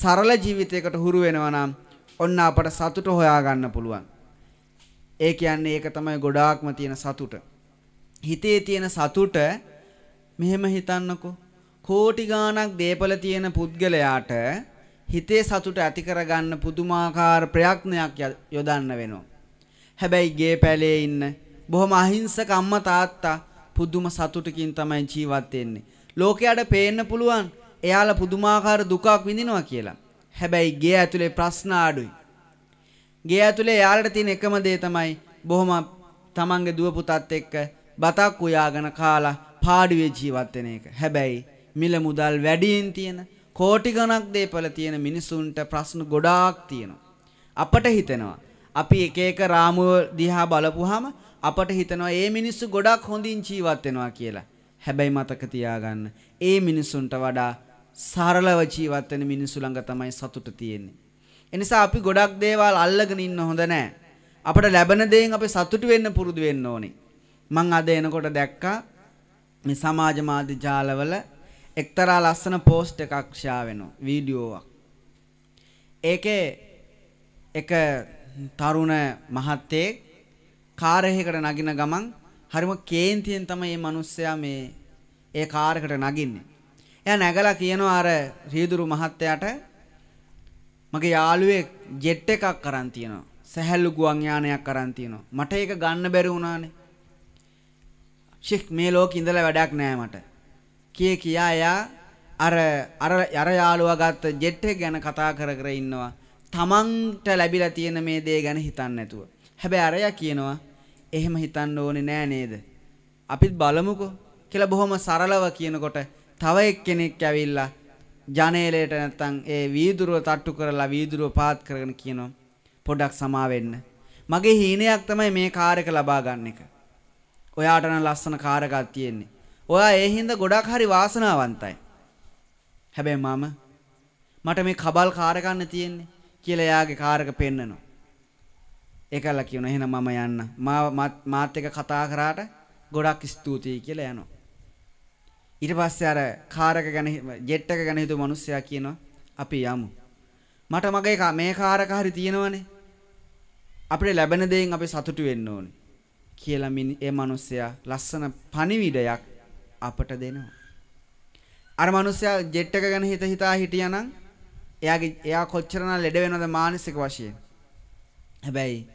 සරල ජීවිතයකට හුරු වෙනවනම් ඔන්න අපට සතුට හොයා ගන්න පුළුවන්. ඒ කියන්නේ ඒක තමයි ගොඩාක්ම තියෙන සතුට. හිතේ තියෙන සතුට මෙහෙම හිතන්නකෝ. කෝටි ගාණක් දේපල තියෙන පුද්ගලයාට හිතේ සතුට ඇති කරගන්න පුදුමාකාර ප්‍රයත්නයක් යොදන්න වෙනවා. හැබැයි ගේ පැලේ ඉන්න බොහොම අහිංසක අම්මා තාත්තා පුදුම සතුටකින් තමයි ජීවත් වෙන්නේ. ලෝකයට පේන්න පුළුවන් එයාලා පුදුමාකාර දුකක් විඳිනවා කියලා. හැබැයි ගේ ඇතුලේ ප්‍රශ්න අඩුයි. ගේ ඇතුලේ යාළට තියෙන එකම දේ තමයි බොහොම තමන්ගේ දුව පුතත් එක්ක බතක් උයාගෙන කාලා පාඩුවේ ජීවත් වෙන එක. හැබැයි මිල මුදල් වැඩියෙන් තියෙන කෝටි ගණක් දේපල තියෙන මිනිසුන්ට ප්‍රශ්න ගොඩාක් තියෙනවා. අපට හිතෙනවා අපි එක එක රාමුව දිහා බලපුවාම අපට හිතනවා මේ මිනිස්සු ගොඩක් හොඳින් ජීවත් වෙනවා කියලා. හැබැයි මතක තියාගන්න, මේ මිනිසුන්ට වඩා සරලව ජීවත් වෙන මිනිසු ළඟ තමයි සතුට තියෙන්නේ. එනිසා අපි ගොඩක් දේවල් අල්ලගෙන ඉන්න හොඳ නෑ. අපට ලැබෙන දේෙන් අපි සතුටු වෙන්න පුරුදු වෙන්න ඕනි. මං අද එනකොට දැක්කා මේ සමාජ මාධ්‍ය ජාලවල එක්තරා ලස්සන පෝස්ට් එකක් ෂෙයා වෙනවා වීඩියෝවක්. ඒකේ එක තරුණ මහත්තයෙක් කාර් එකකට නගින ගමන් හරිම කේන්තියෙන් තමයි මේ මිනිස්සයා මේ ඒ කාර් එකට නගින්නේ. එයා නැගලා කියනවා අර රීදුරු මහත්තයාට මගේ යාළුවෙක් ජෙට් එකක් කරන් තියෙනවා. සැහැල්ලු ගුවන් යානයක් කරන් තියෙනවා. මට ඒක ගන්න බැරි වුණානේ. ෂික් මේ ලෝකේ ඉඳලා වැඩක් නෑ මට. කිය කියා එයා අර අර අර යාළුවා ගත්ත ජෙට් එක ගැන කතා කර කර ඉන්නවා. තමන්ට ලැබිලා තියෙන මේ දේ ගැන හිතන්නේ නැතුව. හැබැයි අරයා කියනවා එහෙම හිතන්න ඕනේ නෑ නේද? අපිත් බලමුකෝ කියලා බොහොම සරලව කියනකොට තව එක්කෙනෙක් ඇවිල්ලා ජනේලයට නැත්තම් ඒ වීදුරුව තට්ටු කරලා වීදුරුව පාත් කරගෙන කියනවා පොඩක් සමා වෙන්න. මගේ හීනයක් තමයි මේ කාර් එක ලබා ගන්න එක. ඔයාට නම් ලස්සන කාර් එකක් තියෙන්නේ. ඔයා ඒ හින්දා ගොඩක් හරි වාසනාවන්තයි. හැබැයි මම මට මේ කබල් කාර් එකක් තියෙන්නේ කියලා එයාගේ කාර් එක පෙන්නනවා. ඒකලා කියනවා එහෙනම් මම යන්න. මාත් මාත් එක කතා කරාට ගොඩක් ස්තුතියි කියලා යනවා. ඊට පස්සේ අර කාර් එක ගැන ජෙට් එක ගැන හිතුව මිනිස්සයා කියනවා අපි යමු. මට මගේ මේ කාර් එක හරි තියෙනවනේ. අපිට ලැබෙන දේෙන් අපි සතුටු වෙන්න ඕනේ කියලා ඒ මිනිස්සයා ලස්සන පණිවිඩයක් අපට දෙනවා. අර මිනිස්සයා ජෙට් එක ගැන හිත හිතා හිටියානම් එයාගේ එයා කොච්චරනම් ලෙඩ වෙනවද මානසික වශයෙන්. හැබැයි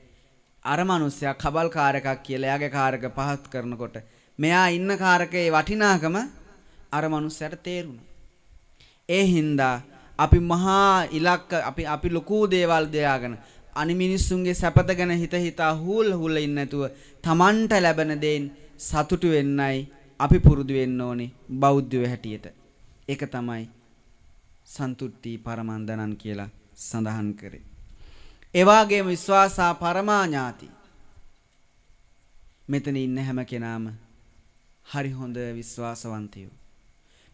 අර මිනිස්සයා කබල් කාර් එකක් කියලා එයාගේ කාර් එක පහත් කරනකොට මෙයා ඉන්න කාර් එකේ වටිනාකම අර මනුස්සයාට තේරුණා. ඒ හින්දා අපි මහා ඉලක්ක අපි අපි ලොකු දේවල් දයාගෙන අනි මිනිස්සුන්ගේ සැපත ගැන හිත හිතා හූල් හුල ඉන්නේ නැතුව Tamanට ලැබෙන දෙයින් සතුටු වෙන්නයි අපි පුරුදු වෙන්න ඕනේ බෞද්ධයෝ හැටියට. ඒක තමයි සන්තුට්ටි පරමන්දනන් කියලා සඳහන් කරේ. ඒ වගේම විශ්වාසා පරමාඥාති. මෙතන ඉන්න හැම කෙනාම හරි හොඳ විශ්වාසවන්තයෝ.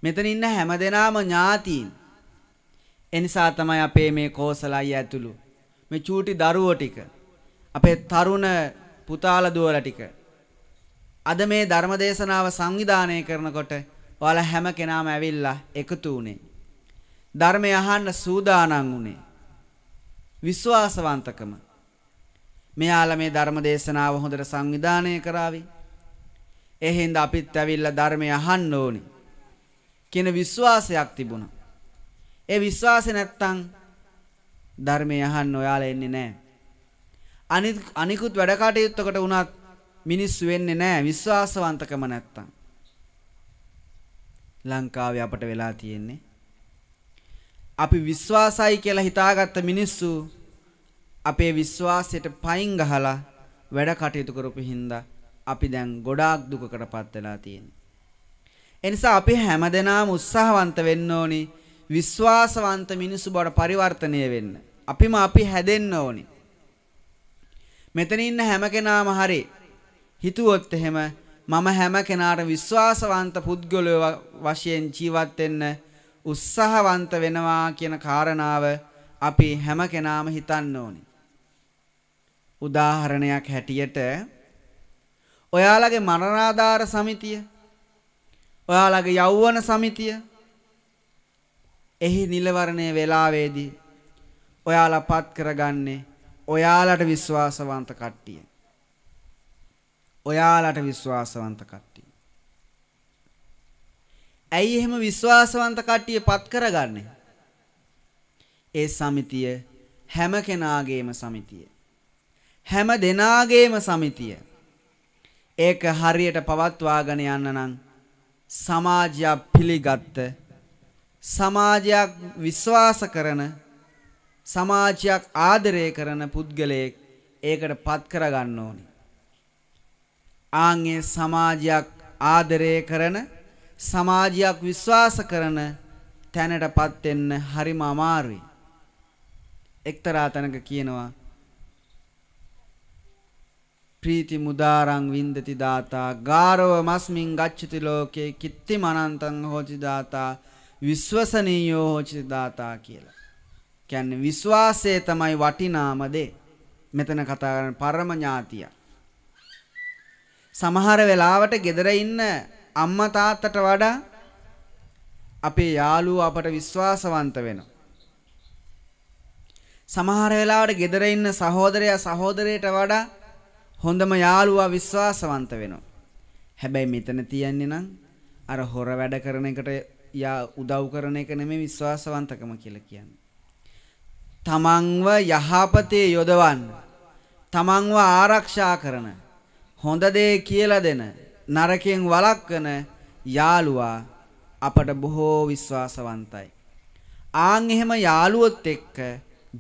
මෙතන ඉන්න හැම දෙනාම ඥාතීන්. එනිසා තමයි අපේ මේ කෝසලයි ඇතුළු මේ චූටි දරුවෝ ටික අපේ තරුණ පුතාල දුවලා ටික අද මේ ධර්ම දේශනාව සංවිධානය කරනකොට ඔයාලා හැම කෙනාම ඇවිල්ලා එකතු වුණේ. ධර්මය අහන්න සූදානම් වුණේ. විශ්වාසවන්තකම. මෙයාලා මේ ධර්ම දේශනාව හොඳට සංවිධානය කරાવી. එහෙනම් අපිත් ඇවිල්ලා ධර්මය අහන්න ඕනේ. කියන විශ්වාසයක් තිබුණා. ඒ විශ්වාසය නැත්තම් ධර්මය අහන්න ඔයාලා එන්නේ නැහැ. අනිත් අනිකුත් වැඩ කටයුත්තකට වුණත් මිනිස්සු වෙන්නේ නැහැ විශ්වාසවන්තකම නැත්තම්. ලංකාවේ අපට වෙලා තියෙන්නේ අපි විශ්වාසයි කියලා හිතාගත්ත මිනිස්සු අපේ විශ්වාසයට පයින් ගහලා වැඩ කටයුතු කරපු හින්දා අපි දැන් ගොඩාක් දුකකටපත් වෙලා තියෙනවා. එනිසා අපි හැමදෙනාම උත්සාහවන්ත වෙන්න ඕනි විශ්වාසවන්ත මිනිසු බවට පරිවර්තනය වෙන්න. අපිම අපි හැදෙන්න ඕනි. මෙතන ඉන්න හැම කෙනාම හරි හිතුවොත් එහෙම මම හැම කෙනාට විශ්වාසවන්ත පුද්ගලයෝ වශයෙන් ජීවත් වෙන්න උත්සාහවන්ත වෙනවා කියන කාරණාව අපි හැම කෙනාම හිතන්න ඕනි. උදාහරණයක් හැටියට ඔයාලගේ මරණාධාර සමිතිය ඔයාලගේ යෞවන සමිතිය එහි නිලවරණය වෙලාවේදී ඔයාලා පත් කරගන්නේ ඔයාලට විශ්වාසවන්ත කට්ටිය. ඔයාලට විශ්වාසවන්ත කට්ටිය. ඇයි එහෙම විශ්වාසවන්ත කට්ටිය පත් කරගන්නේ? ඒ සමිතිය හැම කෙනාගේම සමිතිය. හැම දෙනාගේම සමිතිය. ඒක හරියට පවත්වාගෙන යන්න නම් සමාජයක් පිළිගත්ත සමාජයක් විශ්වාස කරන සමාජයක් ආදරය කරන පුද්ගලයෙක් ඒකට පත් කරගන්න ඕනි. ආන්ගේ සමාජයක් ආදරය කරන සමාජයක් විශ්වාස කරන තැනටපත් වෙන්න හරිම අමාරුයි. එක්තරා තැනක කියනවා ප්‍රීති මුදාරං වින්දති දාතා ගාරව මස්මින් ගච්ඡති ලෝකේ කිත්ති මනන්තං හෝචි දාතා විශ්වසනීයෝ හෝචි දාතා කියලා. කියන්නේ විශ්වාසය තමයි වටිනාම දේ. මෙතන කතා කරන පරම ඥාතිය. සමහර වෙලාවට ගෙදර ඉන්න අම්මා තාත්තට වඩා අපේ යාළුවෝ අපට විශ්වාසවන්ත වෙනවා. සමහර වෙලාවට ගෙදර ඉන්න සහෝදරයා සහෝදරයට වඩා හොඳම යාළුවා විශ්වාසවන්ත වෙනවා. හැබැයි මෙතන තියන්නේ නම් අර හොර වැඩ කරන එකට යා උදව් කරන එක නෙමෙයි විශ්වාසවන්තකම කියලා කියන්නේ. තමන්ව යහපතේ යොදවන්න. තමන්ව ආරක්ෂා කරන හොඳ දේ කියලා දෙන නරකයෙන් වළක්වන යාළුවා අපට බොහෝ විශ්වාසවන්තයි. ආන් එහෙම යාළුවොත් එක්ක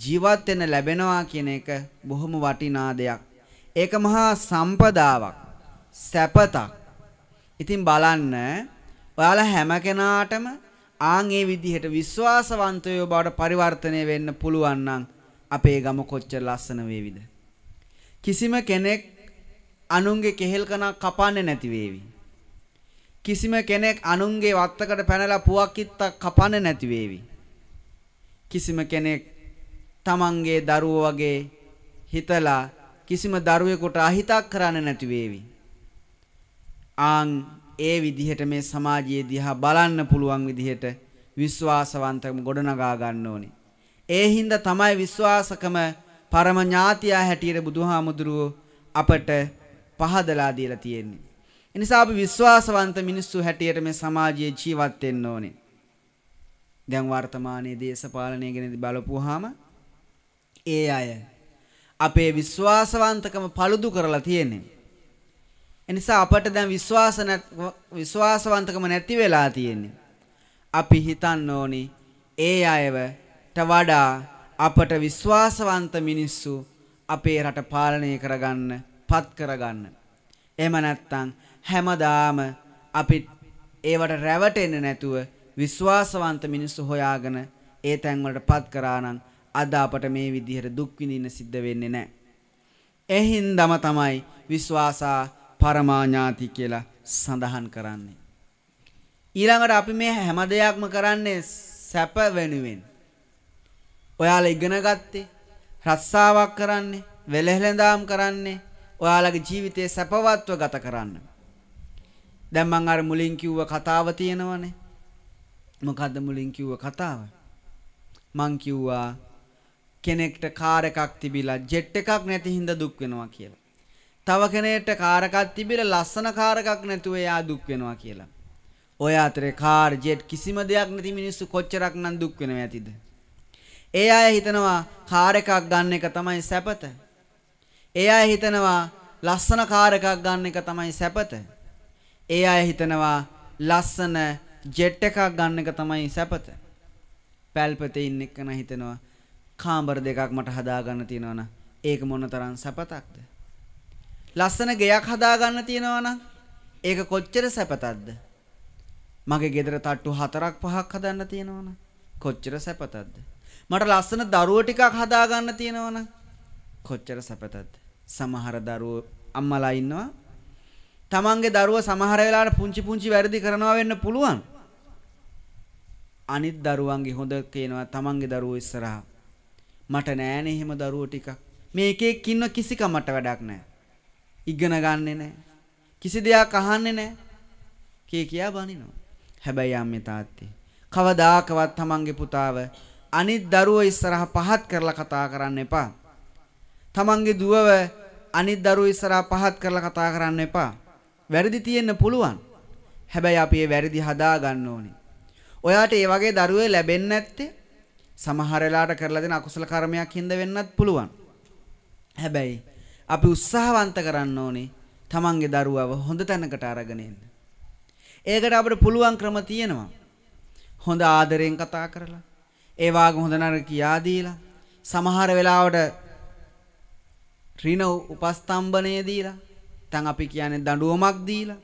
ජීවත් වෙන ලැබෙනවා කියන එක බොහොම වටිනා දෙයක්. ඒක මහා සම්පදාවක් සැපතක්. ඉතින් බලන්න ඔයාලා හැම කෙනාටම ආන් ඒ විදිහට විශ්වාසවන්තයෝ බවට පරිවර්තනය වෙන්න පුළුවන් නම් අපේ ගම කොච්චර ලස්සන වේවිද? කිසිම කෙනෙක් අනුන්ගේ කෙහෙල් කණක් කපන්නේ නැති වේවි. කිසිම කෙනෙක් අනුන්ගේ වත්තකට පැනලා පුවක් කිත්තක් කපන්නේ නැති වේවි. කිසිම කෙනෙක් තමන්ගේ දරුවෝ වගේ හිතලා කිසිම දරුවෙකුට අහිතක් කරන්න නැති වේවි. ආන් ඒ විදිහට මේ සමාජයේ දිහා බලන්න පුළුවන් විදිහට විශ්වාසවන්තකම ගොඩනගා ගන්න ඕනේ. ඒ හින්දා තමයි විශ්වාසකම පරම ඥාතියා හැටියට බුදුහාමුදුරුව අපට පහදලා දීලා තියෙන්නේ. එනිසා අපි විශ්වාසවන්ත මිනිස්සු හැටියට මේ සමාජයේ ජීවත් වෙන්න ඕනේ. දැන් වර්තමානයේ දේශපාලනය ගැන බලපුවාම ඒ අය අපේ විශ්වාසවන්තකම paludu කරලා තියෙන්නේ. එනිසා අපට දැන් විශ්වාස විශ්වාසවන්තකම නැති වෙලා තියෙන්නේ. අපි හිතන්න ඕනි ඒ අයවට වඩා අපට විශ්වාසවන්ත මිනිස්සු අපේ රට පාලනය කරගන්න, පත් කරගන්න. එහෙම නැත්නම් හැමදාම අපි ඒවට රැවටෙන්නේ නැතුව විශ්වාසවන්ත මිනිස්සු හොයාගෙන ඒ තැන් වලට පත් කරා නම් අද අපට මේ විදිහට දුක් විඳින්න සිද්ධ වෙන්නේ නැහැ. එහින්දම තමයි විශ්වාසා පරමාඥාති කියලා සඳහන් කරන්නේ. ඊළඟට අපි මේ හැම දෙයක්ම කරන්නේ සැප වෙනුවෙන්. ඔයාලා ඉගෙන ගත්තේ රස්සාවක් කරන්නේ, වෙලෙහෙළඳාම් කරන්නේ, ඔයාලගේ ජීවිතේ සැපවත්ව ගත කරන්න. දැන් මම අර මුලින් කිව්ව කතාව තියෙනවනේ. මොකද්ද මුලින් කිව්ව කතාව? මං කිව්වා කෙනෙක්ට කාර් එකක් තිබිලා ජෙට් එකක් නැති හින්දා දුක් වෙනවා කියලා. තව කෙනෙක්ට කාර් එකක් තිබිලා ලස්සන කාර් එකක් නැතුව එයා දුක් වෙනවා කියලා. ඔය අතරේ කාර් ජෙට් කිසිම දෙයක් නැති මිනිස්සු කොච්චරක් නම් දුක් වෙනවා ඇතිද? ඒ අය හිතනවා කාර් එකක් ගන්න එක තමයි සැපත. ඒ අය හිතනවා ලස්සන කාර් එකක් ගන්න එක තමයි සැපත. ඒ අය හිතනවා ලස්සන ජෙට් එකක් ගන්න එක තමයි සැපත. පැල්පතේ ඉන්න එක හිතනවා කාමර දෙකක් මට හදාගන්න තියෙනවනම් ඒක මොනතරම් සපතක්ද? ලස්සන ගෙයක් හදාගන්න තියෙනවනම් ඒක කොච්චර සපතක්ද? මගේ ගෙදර තට්ටු හතරක් පහක් හදන්න තියෙනවනම් කොච්චර සපතක්ද? මට ලස්සන දරුවෝ ටිකක් හදාගන්න තියෙනවනම් කොච්චර සපතක්ද? සමහර දරුවෝ අම්මලා ඉන්නවා. තමන්ගේ දරුවා සමහර වෙලාවට පුංචි පුංචි වැරදි කරනවා වෙන්න පුළුවන්. අනිත් දරුවන්ගේ හොඳ කියනවා තමන්ගේ දරුවෝ ඉස්සරහා මට නෑනේ එහෙම දරුවෝ ටිකක්. මේ එක එක්ක ඉන්න කිසිකමට වැඩක් නෑ. ඉගෙන ගන්නෙ නෑ. කිසි දෙයක් අහන්නෙ නෑ. කී කියා බනිනවා. හැබැයි අම්මේ තාත්තේ කවදාකවත් තමන්ගේ පුතාව අනිත් දරුවෝ ඉස්සරහා පහත් කරලා කතා කරන්න එපා. තමන්ගේ දුවව අනිත් දරුවෝ ඉස්සරහා පහත් කරලා කතා කරන්න එපා. වැරදි තියෙන්න පුළුවන්. හැබැයි අපි ඒ වැරදි හදා ගන්න ඕනේ. ඔයාට ඒ වගේ දරුවෝ ලැබෙන්නේ නැත්තේ සමහර වෙලාවට කරලා දෙන අකුසල කර්මයක් හින්දා වෙන්නත් පුළුවන්. හැබැයි අපි උත්සාහවන්ත කරන්න ඕනේ තමන්ගේ දරුවව හොඳ තැනකට අරගෙන එන්න. ඒකට අපිට පුළුවන් ක්‍රම තියෙනවා. හොඳ ආදරයෙන් කතා කරලා ඒ වාගේ හොඳ නරක කියා දීලා සමහර වෙලාවට ඍණ උපස්තම්බණය දීලා නැත්නම් අපි කියන්නේ දඬුවමක් දීලා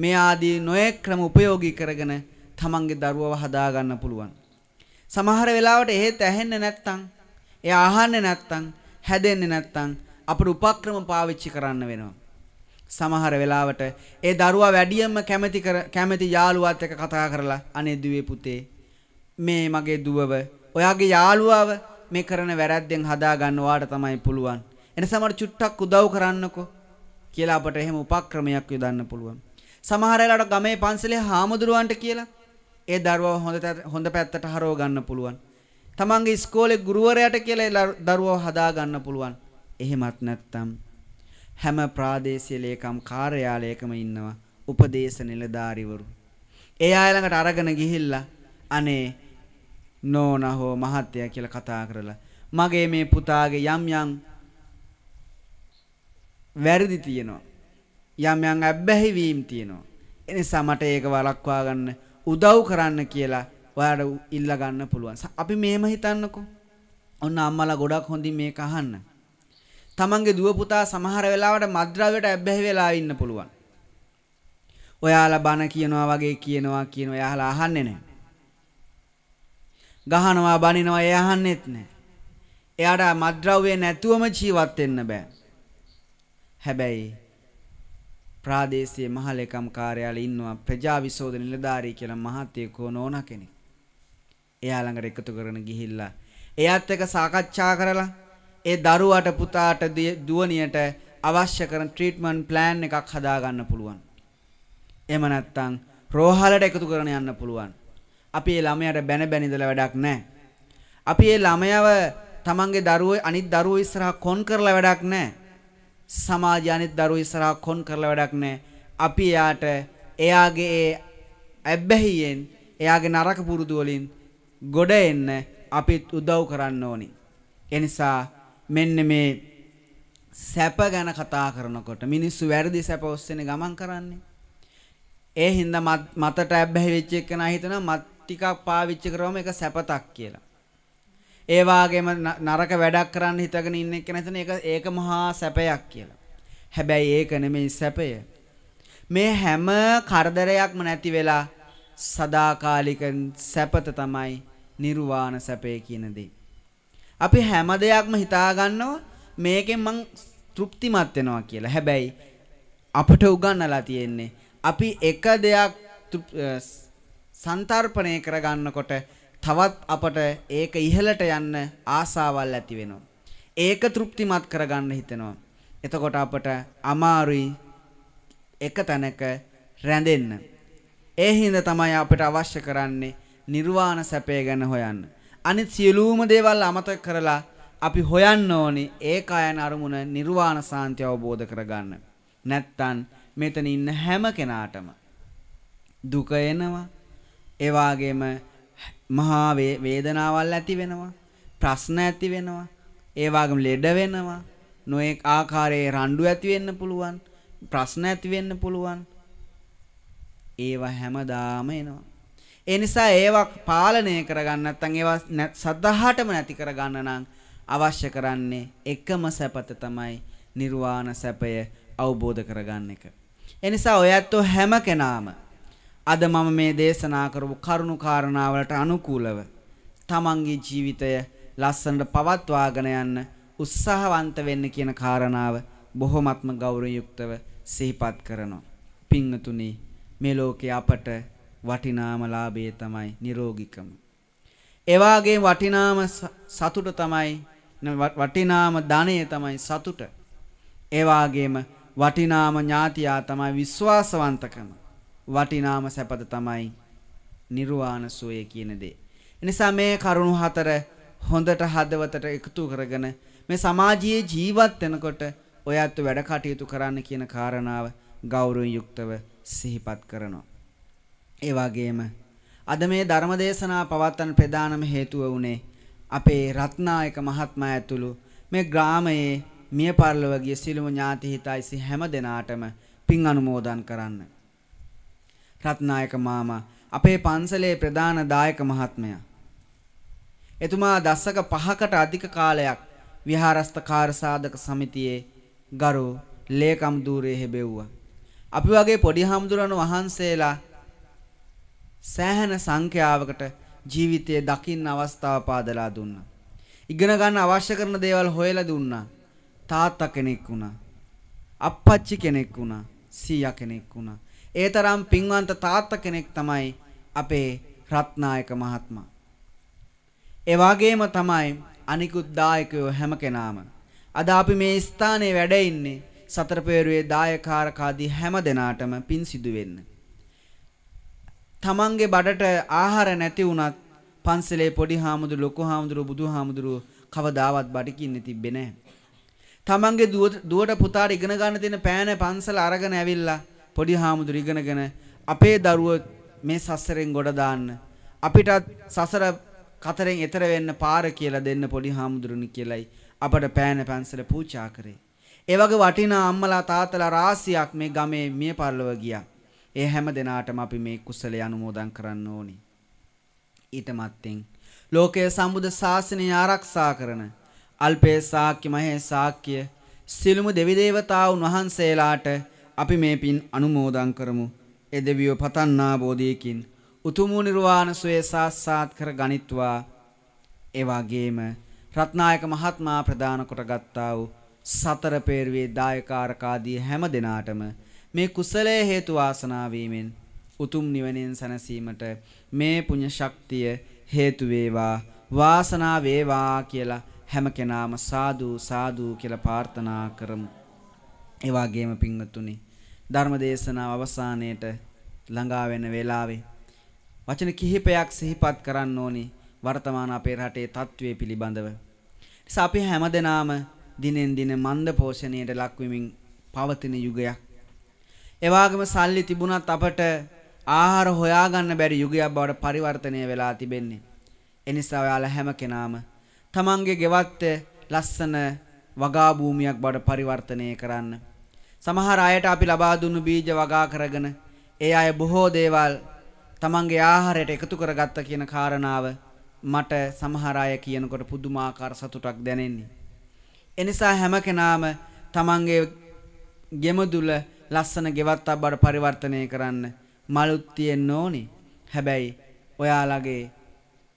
මේ ආදී නොයෙක් ක්‍රම උපයෝගී කරගෙන තමන්ගේ දරුවව හදා ගන්න පුළුවන්. සමහර වෙලාවට එහෙත් ඇහෙන්නේ නැත්තම් එයා අහන්නේ නැත්තම් හැදෙන්නේ නැත්තම් අපිට උපක්‍රම පාවිච්චි කරන්න වෙනවා. සමහර වෙලාවට ඒ දරුවා වැඩියෙන්ම කැමති කැමති යාළුවත් එක්ක කතා කරලා අනේ දුවේ පුතේ මේ මගේ දුවව ඔයාගේ යාළුවාව මේ කරන වැරැද්දෙන් හදා ගන්න ඔයාට තමයි පුළුවන්. එනිසා මට චුට්ටක් උදව් කරන්නකෝ කියලා අපට එහෙම උපක්‍රමයක් යොදන්න පුළුවන්. සමහර වෙලාවට ගමේ පන්සලේ හාමුදුරුවන්ට කියලා ඒ දරුවා හොඳ හොඳ පැත්තට හරව ගන්න පුළුවන්. තමන්ගේ ඉස්කෝලේ ගුරුවරයාට කියලා දරුවා හදා ගන්න පුළුවන්. එහෙමත් නැත්නම් හැම ප්‍රාදේශීය ලේකම් කාර්යාලයකම ඉන්නවා උපදේශ නිලධාරිවරු. ඒ අය ළඟට අරගෙන ගිහිල්ලා අනේ නෝනා හෝ මහත්තයා කියලා කතා කරලා මගේ මේ පුතාගේ යම් යම් වැරදි තියෙනවා. යම් යම් අබ්බැහිවීම් තියෙනවා. එනිසා මට ඒක වළක්වා ගන්න උදව් කරන්න කියලා ඔයාට ඉල්ලා ගන්න පුළුවන්. අපි මේම හිතන්නකෝ. ඔන්න අම්මලා ගොඩක් හොඳින් මේක අහන්න. තමන්ගේ දුව පුතා සමහර වෙලාවට මද්ද්‍රව්‍යයට ඇබ්බැහි වෙලා ඉන්න පුළුවන්. ඔයාලා බන කියනවා වගේ කියනවා කියන ඔයාලා අහන්නේ නැහැ. ගහනවා බනිනවා ඒ අහන්නෙත් නැහැ. එයාට මද්ද්‍රව්‍ය නැතුවම ජීවත් වෙන්න බෑ. හැබැයි ප්‍රාදේශීය මහලේකම් කාර්යාලයේ ඉන්නවා ප්‍රජා විසෝද නිලධාරී කියලා මහත්තයෙක් හෝ නෝනා කෙනෙක්. එයා ළඟට එකතු කරගෙන ගිහිල්ලා එයාත් එක්ක සාකච්ඡා කරලා ඒ දරුවාට පුතාට දුවණියට අවශ්‍ය කරන ට්‍රීට්මන්ට් ප්ලෑන් එකක් හදා ගන්න පුළුවන්. එහෙම නැත්නම් රෝහලට එකතු කරගෙන යන්න පුළුවන්. අපි මේ ළමයාට බැන බැන ඉඳලා වැඩක් නැහැ. අපි මේ ළමයාව තමන්ගේ දරුවෝ අනිත් දරුවෝ ඉස්සරහා කොන් කරලා වැඩක් නැහැ. සමාජය අනිත් දරුවෝ ඉස්සරහා කොන් කරලා වැඩක් නැහැ අපි එයාට එයාගේ ඒ ඇබ්බැහියෙන් එයාගේ නරක පුරුදු වලින් ගොඩ එන්න අපිත් උදව් කරන්න ඕනි ඒ නිසා මෙන්න මේ සැප ගැන කතා කරනකොට මිනිස්සු වැරදි සැප ඔස්සේනේ ගමන් කරන්නේ. ඒ හින්දා මතට ඇබ්බැහි වෙච්ච එක නහිතන මත් ටිකක් පාවිච්චි කරවම ඒක සැපතක් කියලා. ඒ වාගේම නරක වැඩක් කරන්න හිතගෙන ඉන්න එක නැතන ඒක ඒක මහා සැපයක් කියලා. හැබැයි ඒක නෙමෙයි සැපය. මේ හැම කරදරයක්ම නැති වෙලා සදාකාලික සැපත තමයි නිර්වාණ සැපය කියන දේ. අපි හැම දෙයක්ම හිතා ගන්නවා මේකෙන් මං තෘප්තිමත් වෙනවා කියලා. හැබැයි අපට උගන්වලා තියෙන්නේ අපි එක දෙයක් සංතර්පණය කරගන්නකොට තවත් අපට ඒක ඉහළට යන්න ආසාවල් ඇති වෙනවා. ඒක තෘප්තිමත් කරගන්න හිතෙනවා. එතකොට අපට අමාරුයි එක තැනක රැඳෙන්න. ඒ හින්දා තමයි අපිට අවශ්‍ය කරන්නේ නිර්වාණ සැපය ගැන හොයන්න. අනිත් සියලුම දේවල් අමතක කරලා අපි හොයන්න ඕනි ඒකායන අරමුණ නිර්වාණ සාන්තිය අවබෝධ කරගන්න. නැත්තම් මෙතන ඉන්න හැම කෙනාටම දුක එනවා. ඒ වගේම මහා වේදනාවල් ඇති වෙනවා. ප්‍රශ්න ඇති වෙනවා. ඒ වගේම ලෙඩ වෙනවා. නොඑක් ආකාරයේ රණ්ඩු ඇති වෙන්න පුළුවන්. ප්‍රශ්න ඇති වෙන්න පුළුවන්. ඒවා හැමදාම එනවා. ඒ නිසා ඒවා පාලනය කරගන්න නැත්නම් ඒවා සදහාටම නැති කරගන්න නම් අවශ්‍ය කරන්නේ එකම සැපත තමයි නිර්වාණ සැපය අවබෝධ කරගන්න එක. ඒ නිසා ඔයත් හැම කෙනාම අද මම මේ දේශනා කරපු කරුණු කාරණාවලට අනුකූලව තමන්ගේ ජීවිතය ලස්සනට පවත්වාගෙන යන්න උත්සාහවන්ත වෙන්න කියන කාරණාව බොහොමත්ම ගෞරවයුක්තව සිහිපත් කරනවා. පින්නතුනි මේ ලෝකේ අපට වටිනාම ලාභය තමයි නිරෝගිකම. ඒ වගේම වටිනාම සතුට තමයි වටිනාම ධනය තමයි සතුට. ඒ වගේම වටිනාම ඥාතියා තමයි විශ්වාසවන්තකම. වටිනාම සැපත තමයි නිර්වාණ සෝය කියන දේ. එනිසා මේ කරුණු හතර හොඳට හදවතට එකතු කරගෙන මේ සමාජයේ ජීවත් වෙනකොට ඔයත් වැඩ කටයුතු කරන්න කියන කාරණාව ගෞරවයෙන් යුක්තව සිහිපත් කරනවා. ඒ වගේම අද මේ ධර්ම දේශනා පවත්වන ප්‍රධානම හේතුව වුණේ අපේ රත්නායක මහත්මයා ඇතුළු මේ ග්‍රාමයේ මිය පරලොව ගිය සිළුම ඥාති හිතයිසි හැම දෙනාටම පින් අනුමෝදන් කරන්න. රත්නායක මාමා අපේ පන්සලේ ප්‍රධාන දායක මහත්මයා. එතුමා දස්සක පහකට අධික කාලයක් විහාරස්ථ කාර්සාධක සමිතියේ ගරු ලේකම් ධූරයේ හැබෙව්වා. අපි වගේ පොඩි හාමුදුරන් වහන්සේලා සෑහෙන සංඛ්‍යාවකට ජීවිතයේ දකින්න අවස්ථාව පාදලා දුන්නා. ඉගෙන ගන්න අවශ්‍ය කරන දේවල් හොයලා දුන්නා. තාත්තා කෙනෙක් වුණා. අප්පච්චි කෙනෙක් වුණා. සීයා කෙනෙක් වුණා. ඒ තරම් පින්වන්ත තාත්තා කෙනෙක් තමයි අපේ රත්නායක මහත්මයා. ඒ වගේම තමයි අනිකුත් දායකයෝ හැම කෙනාම. අද අපි මේ ස්ථානයේ වැඩ ඉන්නේ සතර පෙරුවේ දායකාරකාදී හැම දෙනාටම පින් සිදු වෙන්න. තමන්ගේ බඩට ආහාර නැති වුණත් පන්සලේ පොඩි හාමුදුරු ලොකු හාමුදුරු බුදු හාමුදුරු කවදාවත් බඩකින්නේ තිබ්බේ නැහැ. තමන්ගේ දුවට පුතාට ඉගෙන ගන්න තියෙන පෑන පන්සල අරගෙන ඇවිල්ලා පොඩි හාමුදුර ඉගෙනගෙන අපේ දරුවෝ මේ සසරෙන් ගොඩ දාන්න අපිටත් සසර කතරෙන් එතර වෙන්න පාර කියලා දෙන්න පොඩි හාමුදුරනි කියලයි අපට පෑන පැන්සල පූජා කරේ. ඒ වගේ වටිනා අම්මලා තාත්තලා රාසියක් මේ ගමේ මිය පරලව ගියා. ඒ හැම දිනාටම අපි මේ කුසලය අනුමෝදන් කරන්න ඕනි. ඊට මත්තෙන් ලෝකයේ සම්බුද්ධ ශාසනය ආරක්ෂා කරන අල්පේ ශාක්‍ය මහේ ශාක්‍ය සිළුමු දෙවිදේවතාවුන් වහන්සේලාට අපි මේ පින් අනුමෝදන් කරමු. එදෙවියෝ පතන්නා බෝධියකින් උතුම් නිර්වාණ සුවේ සාස්සාත් කර ගනිත්වා. ඒ වගේම රත්නායක මහත්මයා ප්‍රදාන කොටගත්තා වූ සතර පෙරවේ දායකාරකාදී හැම දිනාටම මේ කුසලයේ හේතු වාසනා වීමෙන් උතුම් නිවනෙන් සැනසීමට මේ පුණ්‍ය ශක්තිය හේතු වේවා වාසනා වේවා කියලා හැම කෙනාම සාදු සාදු කියලා ප්‍රාර්ථනා කරමු ඒ වගේම පින්වත්තුනි ධර්ම දේශනාව අවසානයේට ළඟා වෙන වෙලාවේ වචන කිහිපයක් සිහිපත් කරන්න ඕනි වර්තමාන අපේ රටේ තත්ත්වය පිළිබඳව. නිසා අපි හැමදෙනාම දිනෙන් දින මන්ද පෝෂණයට ලක්වෙමින් පවතින යුගයක්. ඒ වගේම සල්ලි තිබුණත් අපට ආහාර හොයාගන්න බැරි යුගයක් බවට පරිවර්තනය වෙලා තිබෙන්නේ. එනිසා ඔයාලා හැම කෙනාම තමන්ගේ ගෙවත්ත ලස්සන වගා භූමියක් බවට පරිවර්තනය කරන්න. සමහර අයට අපි ලබා දුන්නු බීජ වගා කරගෙන ඒ අය බොහෝ දේවල් තමන්ගේ ආහාරයට එකතු කරගත්ත කියන කාරණාව මට සමහර අය කියනකොට පුදුමාකාර සතුටක් දැනෙන්නේ. එනිසා හැම කෙනාම තමන්ගේ ගෙමදුල ලස්සන ගෙවත් අබ්බට පරිවර්තනය කරන්න මලුත් තියෙන්න ඕනි. හැබැයි ඔයාලගේ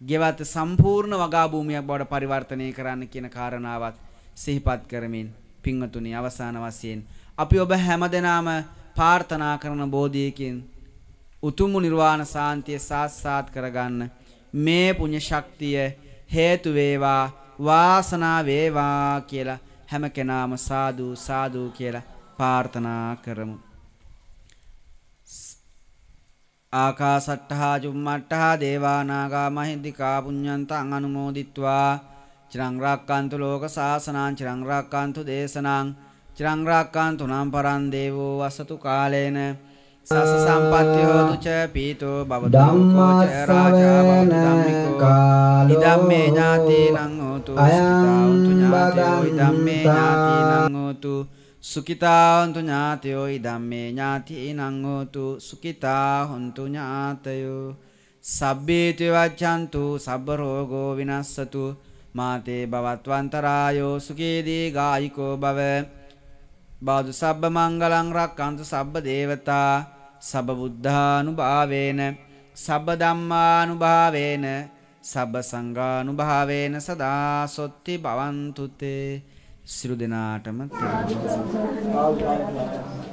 ගෙවත සම්පූර්ණ වගා භූමියක් බවට පරිවර්තනය කරන්න කියන කාරණාවත් සිහිපත් කරමින් පින්වතුනි අවසාන වශයෙන් අපි ඔබ හැම දෙනාම ප්‍රාර්ථනා කරන බෝධියකින් උතුම් නිර්වාණ සාන්තිය සාක්ෂාත් කරගන්න මේ පුණ්‍ය ශක්තිය හේතු වේවා වාසනා වේවා කියලා හැම කෙනාම සාදු සාදු කියලා ප්‍රාර්ථනා කරමු. ආකාසට්ටහා චුම්මට්ටහා දේවානාගා මහිද්దికා පුඤ්ඤන්තං අනුමෝදිත්වා චිරං රාක්කාන්තු ලෝක සාසනං චිරං රාක්කාන්තු දේශනං චිරං රාක්කාන්තු නම් පරං දේවෝ වසතු කාලේන සස සම්පත්ති හෝතු ච පීතෝ බව ධම්මෝ ච රාජා බව ධම්මිකෝ ඉදම්මේ ඥාතේනං හෝතු සුඛිතාවන්තු ඥාතයෝ ඉදම්මේ ඥාතේනං හෝතු සුඛිතාවන්තු ඥාතයෝ ඉදම්මේ ඥාතේනං හෝතු සුඛිතා හොන්තු ඥාතයෝ සබ්බේතු වච්ඡන්තු සබ්බ රෝගෝ විනස්සතු මාතේ භවත්වන්තරායෝ සුඛේදී ගායිකෝ භව බාදු සබ්බ මංගලං රක්කන්තු සබ්බ දේවතා සබ්බ බුද්ධානුභාවේන සබ්බ ධම්මානුභාවේන සබ්බ සංඝානුභාවේන සදා සොත්ති භවන්තුතේ සිරු දිනාටම තෙරුවන් සරණයි